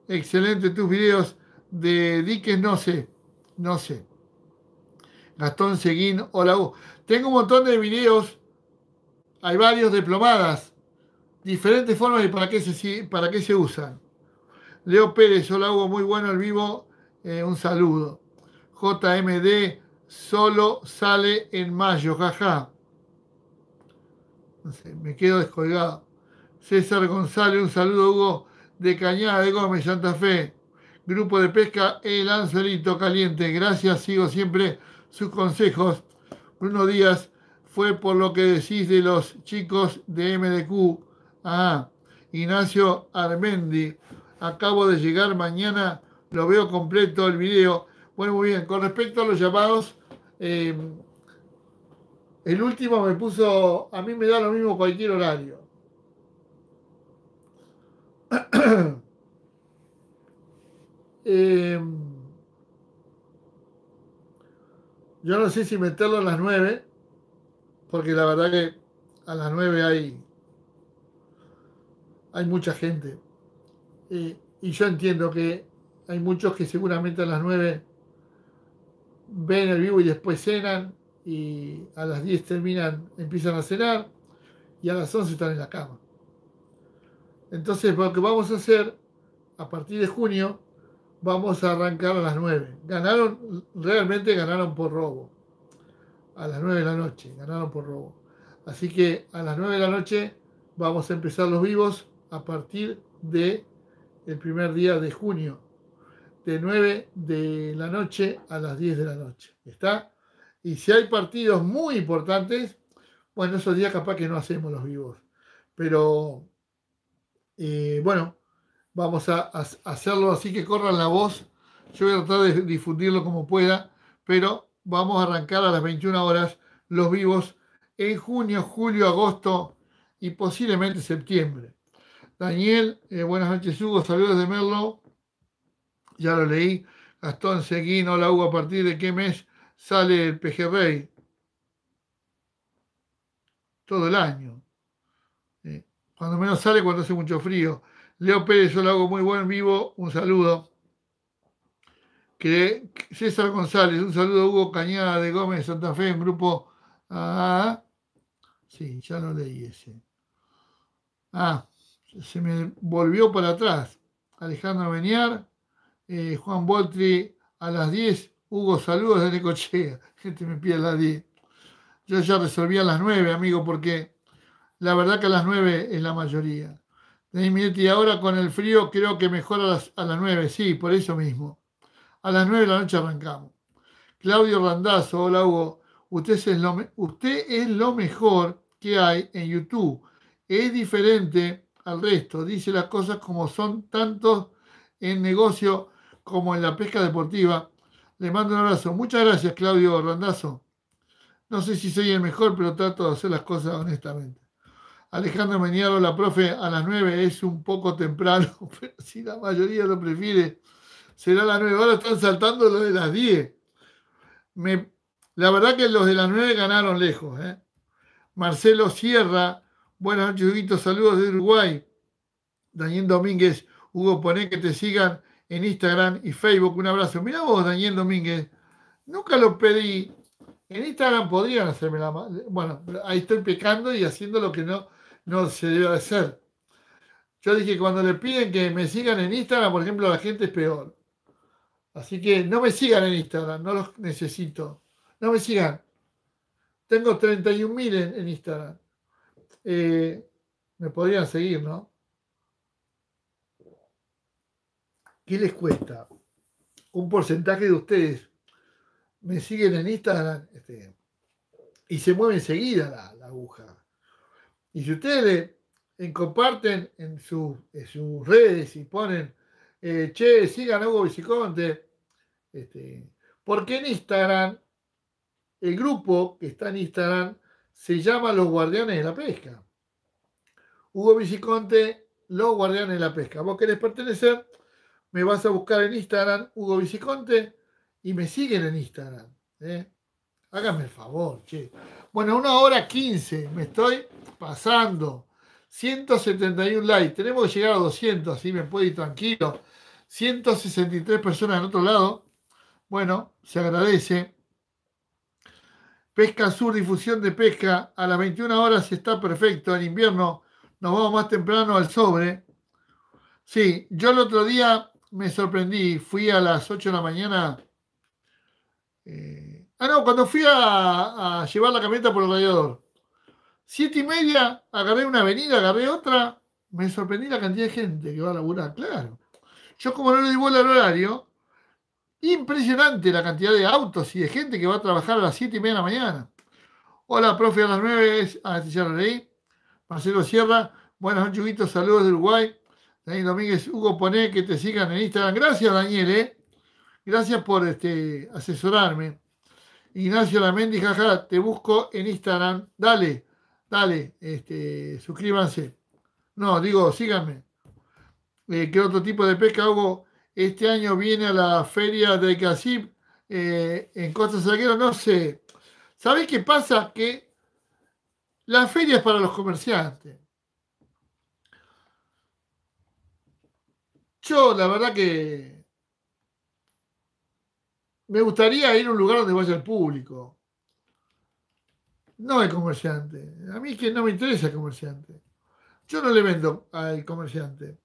Excelente tus videos de diques, no sé, no sé. Gastón Seguín, hola. Tengo un montón de videos hay varios diplomadas, diferentes formas y para qué se, para se usan. Leo Pérez, solo hago muy bueno al vivo, eh, un saludo. JMD, solo sale en mayo, jaja. me quedo descolgado. César González, un saludo Hugo de Cañada de Gómez, Santa Fe. Grupo de Pesca El Anzuelito Caliente. Gracias, sigo siempre sus consejos. Bruno días fue por lo que decís de los chicos de MDQ. Ah, Ignacio Armendi, acabo de llegar mañana, lo veo completo el video. Bueno, muy bien, con respecto a los llamados, eh, el último me puso, a mí me da lo mismo cualquier horario. Eh, yo no sé si meterlo a las nueve porque la verdad que a las 9 hay, hay mucha gente. Eh, y, yo entiendo que hay muchos que seguramente a las 9 ven el vivo y después cenan y a las 10 terminan, empiezan a cenar y a las 11 están en la cama. Entonces lo que vamos a hacer a partir de junio, vamos a arrancar a las 9. Ganaron, realmente ganaron por robo a las 9 de la noche, ganaron por robo. Así que a las 9 de la noche vamos a empezar los vivos a partir de el primer día de junio, de 9 de la noche a las 10 de la noche. ¿Está? Y si hay partidos muy importantes, bueno, esos días capaz que no hacemos los vivos. Pero eh, bueno, vamos a hacerlo así que corran la voz. Yo voy a tratar de difundirlo como pueda, pero vamos a arrancar a las 21 horas los vivos en junio, julio, agosto y posiblemente septiembre. Daniel, eh, buenas noches Hugo, saludos de Merlo, ya lo leí. Gastón no lo hago, ¿a partir de qué mes sale el Rey. Todo el año. Eh, cuando menos sale cuando hace mucho frío. Leo Pérez, lo hago muy buen vivo, un saludo. César González, un saludo a Hugo Cañada de Gómez, Santa Fe, en grupo ah, Sí, ya lo leí ese. Ah, se me volvió para atrás. Alejandro Beniar, eh, Juan Boltri a las 10. Hugo, saludos de Necochea. Gente me pide a las 10. Yo ya resolví a las 9, amigo, porque la verdad que a las 9 es la mayoría. Y y ahora con el frío creo que mejor a las, a las 9, sí, por eso mismo. A las 9 de la noche arrancamos. Claudio Randazo, hola Hugo. Usted es, lo usted es lo mejor que hay en YouTube. Es diferente al resto. Dice las cosas como son tanto en negocio como en la pesca deportiva. Le mando un abrazo. Muchas gracias, Claudio Randazo. No sé si soy el mejor, pero trato de hacer las cosas honestamente. Alejandro Meniaro, la profe, a las 9 es un poco temprano, pero si la mayoría lo prefiere, será la 9. Ahora están saltando los de las 10. Me, la verdad que los de las 9 ganaron lejos. ¿eh? Marcelo Sierra, buenas noches, saludos de Uruguay. Daniel Domínguez, Hugo, poné que te sigan en Instagram y Facebook. Un abrazo. Mirá vos, Daniel Domínguez. Nunca lo pedí. En Instagram podrían hacerme la... Bueno, ahí estoy pecando y haciendo lo que no, no se debe hacer. Yo dije, cuando le piden que me sigan en Instagram, por ejemplo, la gente es peor. Así que no me sigan en Instagram, no los necesito. No me sigan. Tengo 31.000 en, Instagram. Eh, me podrían seguir, ¿no? ¿Qué les cuesta? Un porcentaje de ustedes me siguen en Instagram este, y se mueve enseguida la, aguja. Y si ustedes comparten en sus redes y ponen eh, che, sigan a Hugo Viciconte. Este, porque en Instagram, el grupo que está en Instagram se llama Los Guardianes de la Pesca. Hugo Viciconte, Los Guardianes de la Pesca. Vos querés pertenecer, me vas a buscar en Instagram, Hugo Viciconte, y me siguen en Instagram. ¿eh? Hágame el favor, che. Bueno, una hora quince, me estoy pasando. 171 likes, tenemos que llegar a 200, así me puedo ir tranquilo. 163 personas en otro lado. Bueno, se agradece. Pesca Sur, difusión de pesca. A las 21 horas está perfecto. En invierno nos vamos más temprano al sobre. Sí, yo el otro día me sorprendí. Fui a las 8 de la mañana. Eh, ah, no, cuando fui a, llevar la camioneta por el radiador. Siete y media, agarré una avenida, agarré otra. Me sorprendí la cantidad de gente que va a laburar, claro. Yo como no le di bola al horario, impresionante la cantidad de autos y de gente que va a trabajar a las 7 y media de la mañana. Hola, profe, a las 9 es Anastasia Rey, Marcelo Sierra, buenas noches, Huguito, saludos de Uruguay. Daniel Domínguez, Hugo, poné que te sigan en Instagram. Gracias, Daniel, ¿eh? Gracias por este, asesorarme. Ignacio Lamendi, jaja, te busco en Instagram. Dale, dale, este, suscríbanse. No, digo, síganme. Eh, qué otro tipo de pesca hago este año viene a la feria de Casip eh, en Costa Salguero, no sé. ¿Sabés qué pasa? Que la feria es para los comerciantes. Yo, la verdad que me gustaría ir a un lugar donde vaya el público. No hay comerciante. A mí es que no me interesa el comerciante. Yo no le vendo al comerciante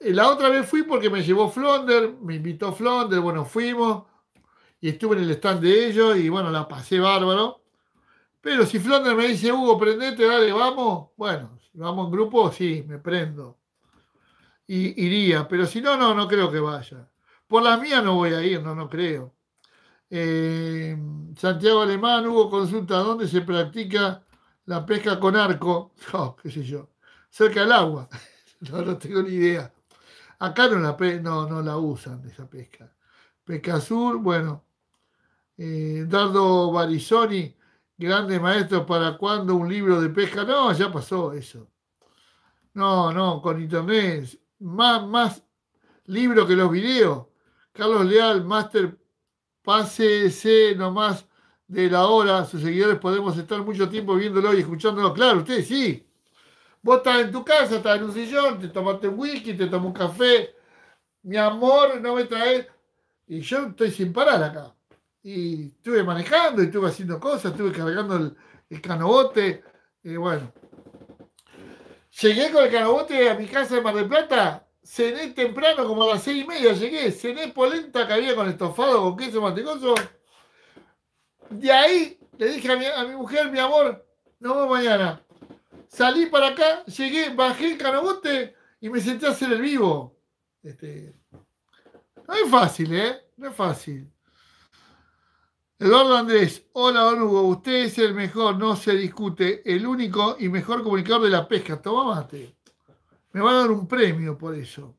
la otra vez fui porque me llevó Flonder, me invitó Flonder, bueno, fuimos y estuve en el stand de ellos y bueno, la pasé bárbaro. Pero si Flonder me dice, Hugo, prendete, dale, vamos, bueno, si vamos en grupo, sí, me prendo. Y iría, pero si no, no, no creo que vaya. Por las mías no voy a ir, no, no creo. Eh, Santiago Alemán, Hugo, consulta dónde se practica la pesca con arco. Oh, qué sé yo. Cerca del agua. no tengo ni idea. Acá no la, no, no la usan de esa pesca. Pesca Sur, bueno. Eh, Dardo barisoni grande maestro, ¿para cuando un libro de pesca? No, ya pasó eso. No, no, con internet. Más, más libro que los videos. Carlos Leal, máster, pásese nomás de la hora. Sus seguidores podemos estar mucho tiempo viéndolo y escuchándolo. Claro, ustedes sí. Vos estás en tu casa, estás en un sillón, te tomaste un whisky, te tomó un café. Mi amor, no me traes. Y yo estoy sin parar acá. Y estuve manejando, y estuve haciendo cosas, estuve cargando el, canobote. Y bueno. Llegué con el canobote a mi casa de Mar del Plata, cené temprano, como a las seis y media llegué, cené polenta que había con estofado, con queso mantecoso. De ahí le dije a mi, a mi mujer, mi amor, nos vemos mañana salí para acá, llegué, bajé el carabote y me senté a hacer el vivo. Este, no es fácil, ¿eh? No es fácil. Eduardo Andrés, hola Don Hugo, usted es el mejor, no se discute, el único y mejor comunicador de la pesca. Toma mate. Me va a dar un premio por eso.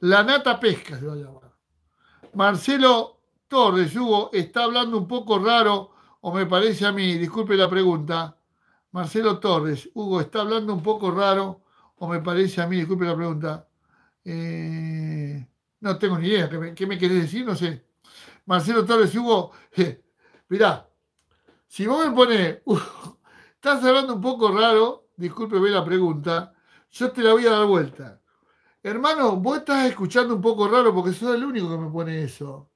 La nata pesca se va a llamar. Marcelo Torres, Hugo, está hablando un poco raro, o me parece a mí, disculpe la pregunta. Marcelo Torres, Hugo, está hablando un poco raro, o me parece a mí, disculpe la pregunta. Eh, no tengo ni idea, ¿qué me, querés decir? No sé. Marcelo Torres, Hugo, mirá, si vos me pones, estás hablando un poco raro, discúlpeme la pregunta, yo te la voy a dar vuelta. Hermano, vos estás escuchando un poco raro porque sos el único que me pone eso.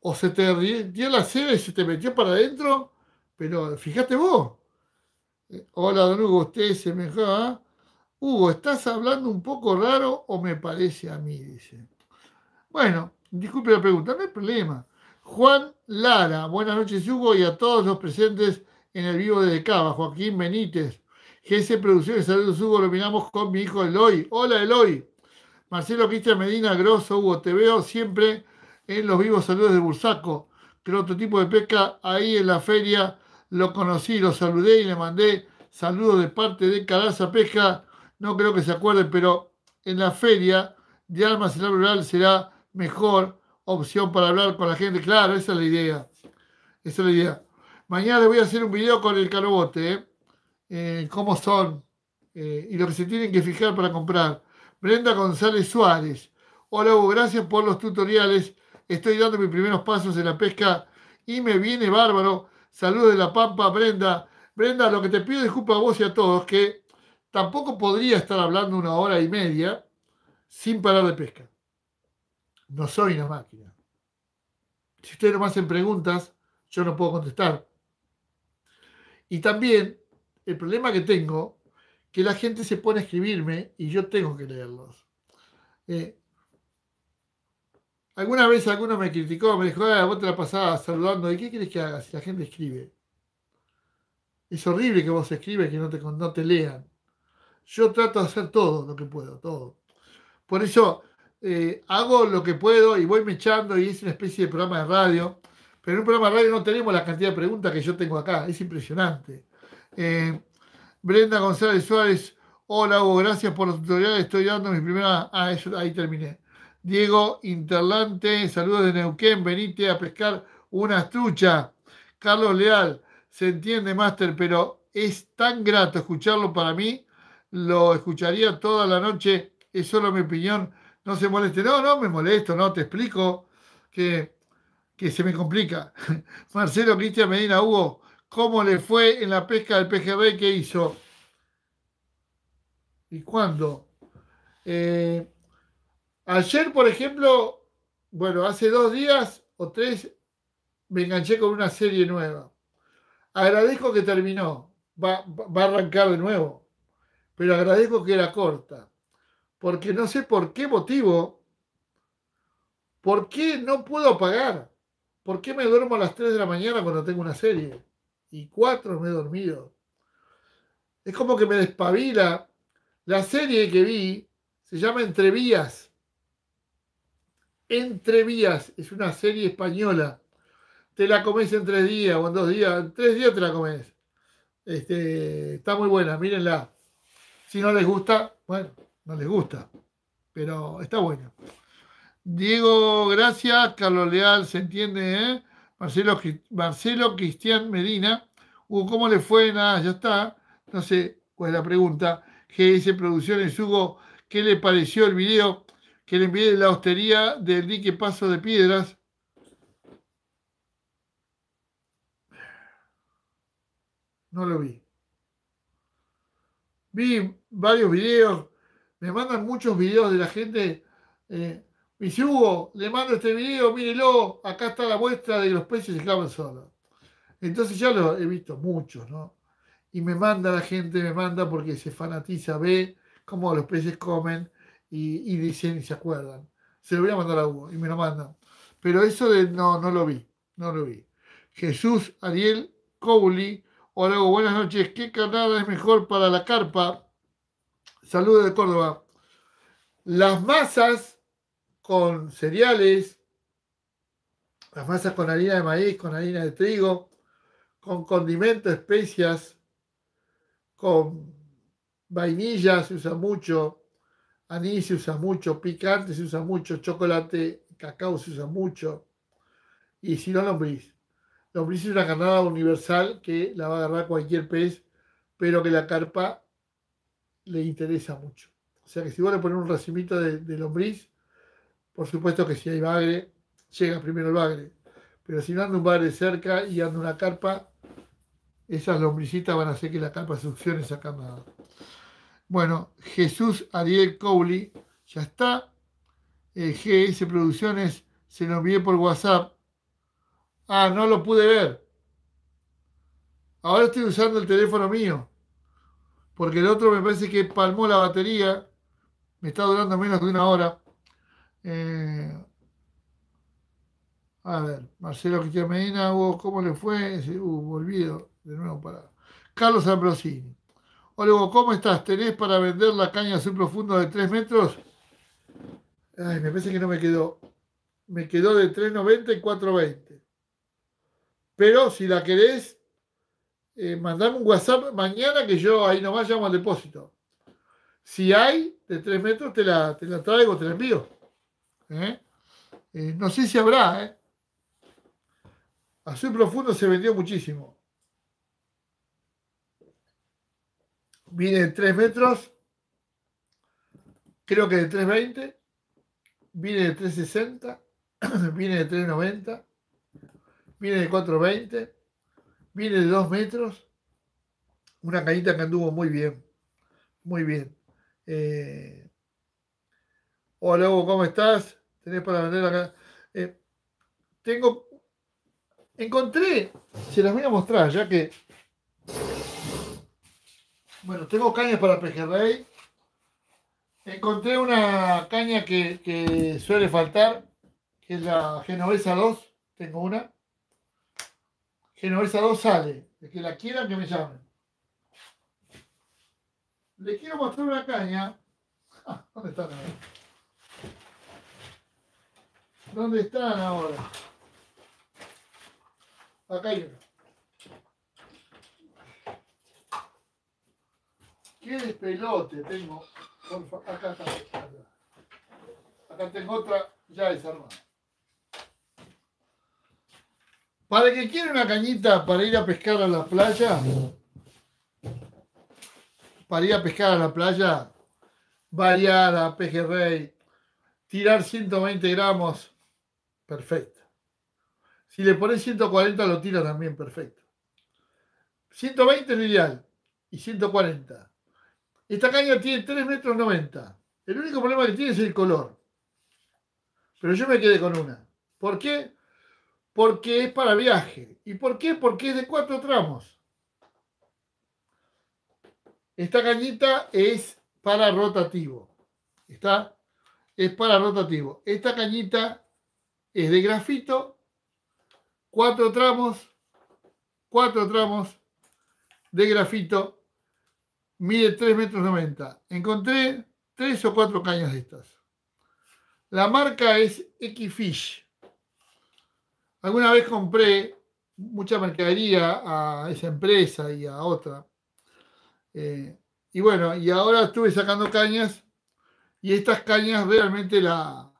O se te dio la sede y se te metió para adentro pero fíjate vos. Eh, hola, don Hugo, usted se mejora. ¿ah? Hugo, estás hablando un poco raro o me parece a mí, dice. Bueno, disculpe la pregunta, no hay problema. Juan Lara, buenas noches Hugo y a todos los presentes en el vivo de Cava, Joaquín Benítez, GS Producciones, saludos Hugo, lo miramos con mi hijo Eloy. Hola Eloy. Marcelo Cristian Medina, grosso Hugo, te veo siempre en los vivos saludos de Bursaco. Creo otro tipo de pesca ahí en la feria lo conocí, lo saludé y le mandé saludos de parte de Calaza Pesca. No creo que se acuerden, pero en la feria de la Rural será mejor opción para hablar con la gente. Claro, esa es la idea. Esa es la idea. Mañana les voy a hacer un video con el carobote, ¿eh? Eh, cómo son eh, y lo que se tienen que fijar para comprar. Brenda González Suárez. Hola gracias por los tutoriales. Estoy dando mis primeros pasos en la pesca y me viene bárbaro Saludos de la Pampa, Brenda. Brenda, lo que te pido disculpa a vos y a todos, que tampoco podría estar hablando una hora y media sin parar de pesca. No soy una máquina. Si ustedes no me hacen preguntas, yo no puedo contestar. Y también el problema que tengo, que la gente se pone a escribirme y yo tengo que leerlos. Eh, Alguna vez alguno me criticó, me dijo, ah, vos te la pasás saludando, ¿y qué quieres que hagas si la gente escribe? Es horrible que vos escribes que no te, no te lean. Yo trato de hacer todo lo que puedo, todo. Por eso eh, hago lo que puedo y voy me echando y es una especie de programa de radio. Pero en un programa de radio no tenemos la cantidad de preguntas que yo tengo acá, es impresionante. Eh, Brenda González Suárez, hola Hugo, gracias por los tutoriales, estoy dando mi primera... Ah, eso, ahí terminé. Diego Interlante, saludos de Neuquén, venite a pescar una trucha. Carlos Leal, se entiende, Master, pero es tan grato escucharlo para mí, lo escucharía toda la noche, es solo mi opinión, no se moleste. No, no me molesto, no, te explico que, se me complica. Marcelo Cristian Medina Hugo, ¿cómo le fue en la pesca del PGB? que hizo? ¿Y cuándo? Eh, Ayer, por ejemplo, bueno, hace dos días o tres me enganché con una serie nueva. Agradezco que terminó, va, a arrancar de nuevo, pero agradezco que era corta, porque no sé por qué motivo, por qué no puedo pagar, por qué me duermo a las 3 de la mañana cuando tengo una serie y cuatro me he dormido. Es como que me despabila. La serie que vi se llama Entrevías entre Vías, es una serie española. Te la comes en tres días o en dos días, en tres días te la comes. Este, está muy buena, mírenla. Si no les gusta, bueno, no les gusta, pero está buena. Diego, gracias. Carlos Leal, se entiende, ¿eh? Marcelo, Cristian Medina. Hugo, uh, ¿cómo le fue? Nada, ya está. No sé cuál la pregunta. GS Producciones, Hugo, ¿qué le pareció el video? que le envié la hostería del dique Paso de Piedras. No lo vi. Vi varios videos, me mandan muchos videos de la gente. Eh, y me dice Hugo, le mando este video, mírelo, acá está la muestra de los peces que solo solos. Entonces ya lo he visto muchos, ¿no? Y me manda la gente, me manda porque se fanatiza, ve cómo los peces comen y, dicen y se acuerdan. Se lo voy a mandar a Hugo y me lo mandan. Pero eso de no, no lo vi, no lo vi. Jesús Ariel Couli, hola, Hugo, buenas noches. ¿Qué carnada es mejor para la carpa? Saludos de Córdoba. Las masas con cereales, las masas con harina de maíz, con harina de trigo, con condimentos, especias, con vainilla, se usa mucho, Anís se usa mucho, picante se usa mucho, chocolate, cacao se usa mucho. Y si no, lombriz. Lombriz es una carnada universal que la va a agarrar cualquier pez, pero que la carpa le interesa mucho. O sea que si vos le pones un racimito de, de lombriz, por supuesto que si hay bagre, llega primero el bagre. Pero si no anda un bagre cerca y anda una carpa, esas lombricitas van a hacer que la carpa succione esa carnada. Bueno, Jesús Ariel Cowley, ya está. Eh, GS Producciones, se nos envié por WhatsApp. Ah, no lo pude ver. Ahora estoy usando el teléfono mío. Porque el otro me parece que palmó la batería. Me está durando menos de una hora. Eh, a ver, Marcelo Cristian Medina, oh, ¿cómo le fue? Uh, volvido de nuevo para. Carlos Ambrosini. Olego, ¿cómo estás? ¿Tenés para vender la caña azul profundo de 3 metros? Ay, me parece que no me quedó. Me quedó de 3.90 y 4.20. Pero si la querés, eh, mandame un WhatsApp mañana que yo ahí nomás llamo al depósito. Si hay de 3 metros, te la, traigo, te la envío. ¿Eh? Eh, no sé si habrá, ¿eh? Azul profundo se vendió muchísimo. Vine de 3 metros, creo que de 3.20, viene de 3.60, viene de 3.90, viene de 4.20, viene de 2 metros. Una cañita que anduvo muy bien, muy bien. Eh, hola Hugo, ¿cómo estás? ¿Tenés para vender acá? Eh, tengo, encontré, se las voy a mostrar, ya que bueno, tengo cañas para pejerrey. Encontré una caña que, suele faltar, que es la Genovesa 2. Tengo una. Genovesa 2 sale. El que la quieran, que me llamen. Les quiero mostrar una caña. ¿Dónde están ahora? ¿Dónde están ahora? Acá hay una. Qué despelote tengo. Por acá tengo otra ya desarmada. Para el que quiera una cañita para ir a pescar a la playa, para ir a pescar a la playa, variada, pejerrey, tirar 120 gramos, perfecto. Si le pones 140 lo tira también, perfecto. 120 es lo ideal y 140. Esta caña tiene 3 metros 90. El único problema que tiene es el color. Pero yo me quedé con una. ¿Por qué? Porque es para viaje. ¿Y por qué? Porque es de cuatro tramos. Esta cañita es para rotativo. ¿Está? Es para rotativo. Esta cañita es de grafito. Cuatro tramos. Cuatro tramos de grafito mide 3 metros 90. Encontré tres o cuatro cañas de estas. La marca es x Alguna vez compré mucha mercadería a esa empresa y a otra. Eh, y bueno, y ahora estuve sacando cañas y estas cañas realmente la,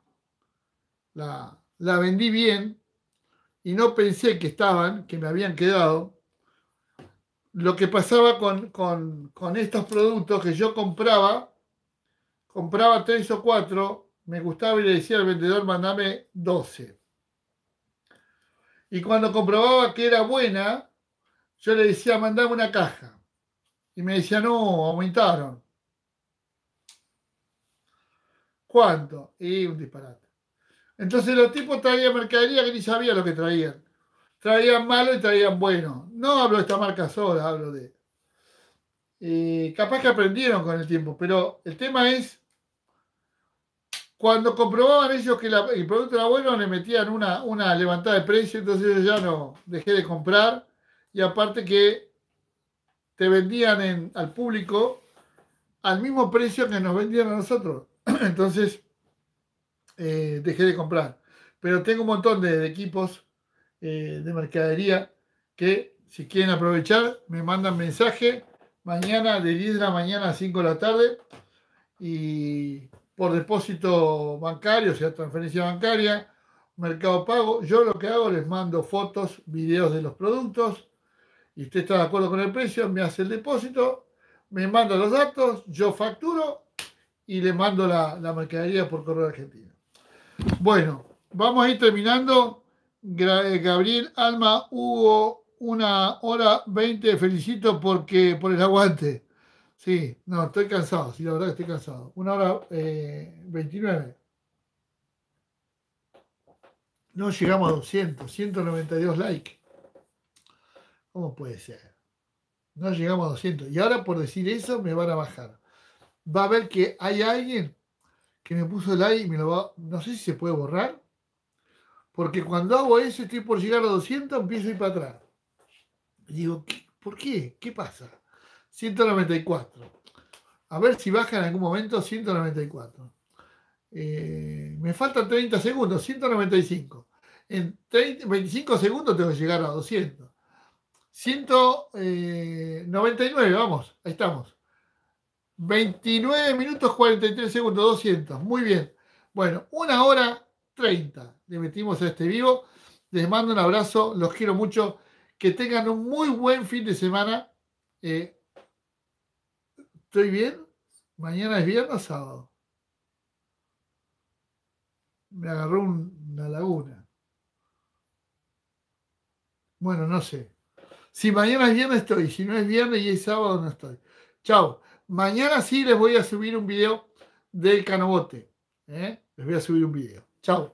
la, la vendí bien y no pensé que estaban, que me habían quedado lo que pasaba con, estos productos que yo compraba, compraba tres o cuatro, me gustaba y le decía al vendedor, mandame 12. Y cuando comprobaba que era buena, yo le decía, mandame una caja. Y me decía, no, aumentaron. ¿Cuánto? Y un disparate. Entonces los tipos traían mercadería que ni sabía lo que traían. Traían malo y traían bueno no hablo de esta marca sola, hablo de... capaz que aprendieron con el tiempo, pero el tema es cuando comprobaban ellos que el producto era bueno, le metían una, una levantada de precio, entonces yo ya no dejé de comprar. Y aparte que te vendían al público al mismo precio que nos vendían a nosotros. Entonces eh, dejé de comprar. Pero tengo un montón de, equipos eh, de mercadería que si quieren aprovechar, me mandan mensaje mañana de 10 de la mañana a 5 de la tarde y por depósito bancario, o sea, transferencia bancaria, mercado pago. Yo lo que hago, les mando fotos, videos de los productos y usted está de acuerdo con el precio, me hace el depósito, me manda los datos, yo facturo y le mando la, la mercadería por correo argentino. Bueno, vamos a ir terminando. Gabriel, Alma, Hugo, una hora 20, felicito porque por el aguante. Sí, no, estoy cansado, sí, la verdad que estoy cansado. Una hora 29. Eh, no llegamos a 200, 192 likes. ¿Cómo puede ser? No llegamos a 200. Y ahora por decir eso me van a bajar. Va a ver que hay alguien que me puso like y me lo va... No sé si se puede borrar. Porque cuando hago eso estoy por llegar a 200, empiezo a ir para atrás digo, ¿qué, ¿por ¿Qué pasa? 194. A ver si baja en algún momento 194. Eh, me faltan 30 segundos, 195. En 25 segundos tengo que llegar a 200. 199, eh, vamos, ahí estamos. 29 minutos 43 segundos, 200. Muy bien. Bueno, una hora 30 le metimos a este vivo. Les mando un abrazo, los quiero mucho. Que tengan un muy buen fin de semana. Eh, ¿Estoy bien? ¿Mañana es viernes o sábado? Me agarró una laguna. Bueno, no sé. Si mañana es viernes estoy, si no es viernes y es sábado no estoy. Chao. Mañana sí les voy a subir un video del canobote. ¿eh? Les voy a subir un video. Chao.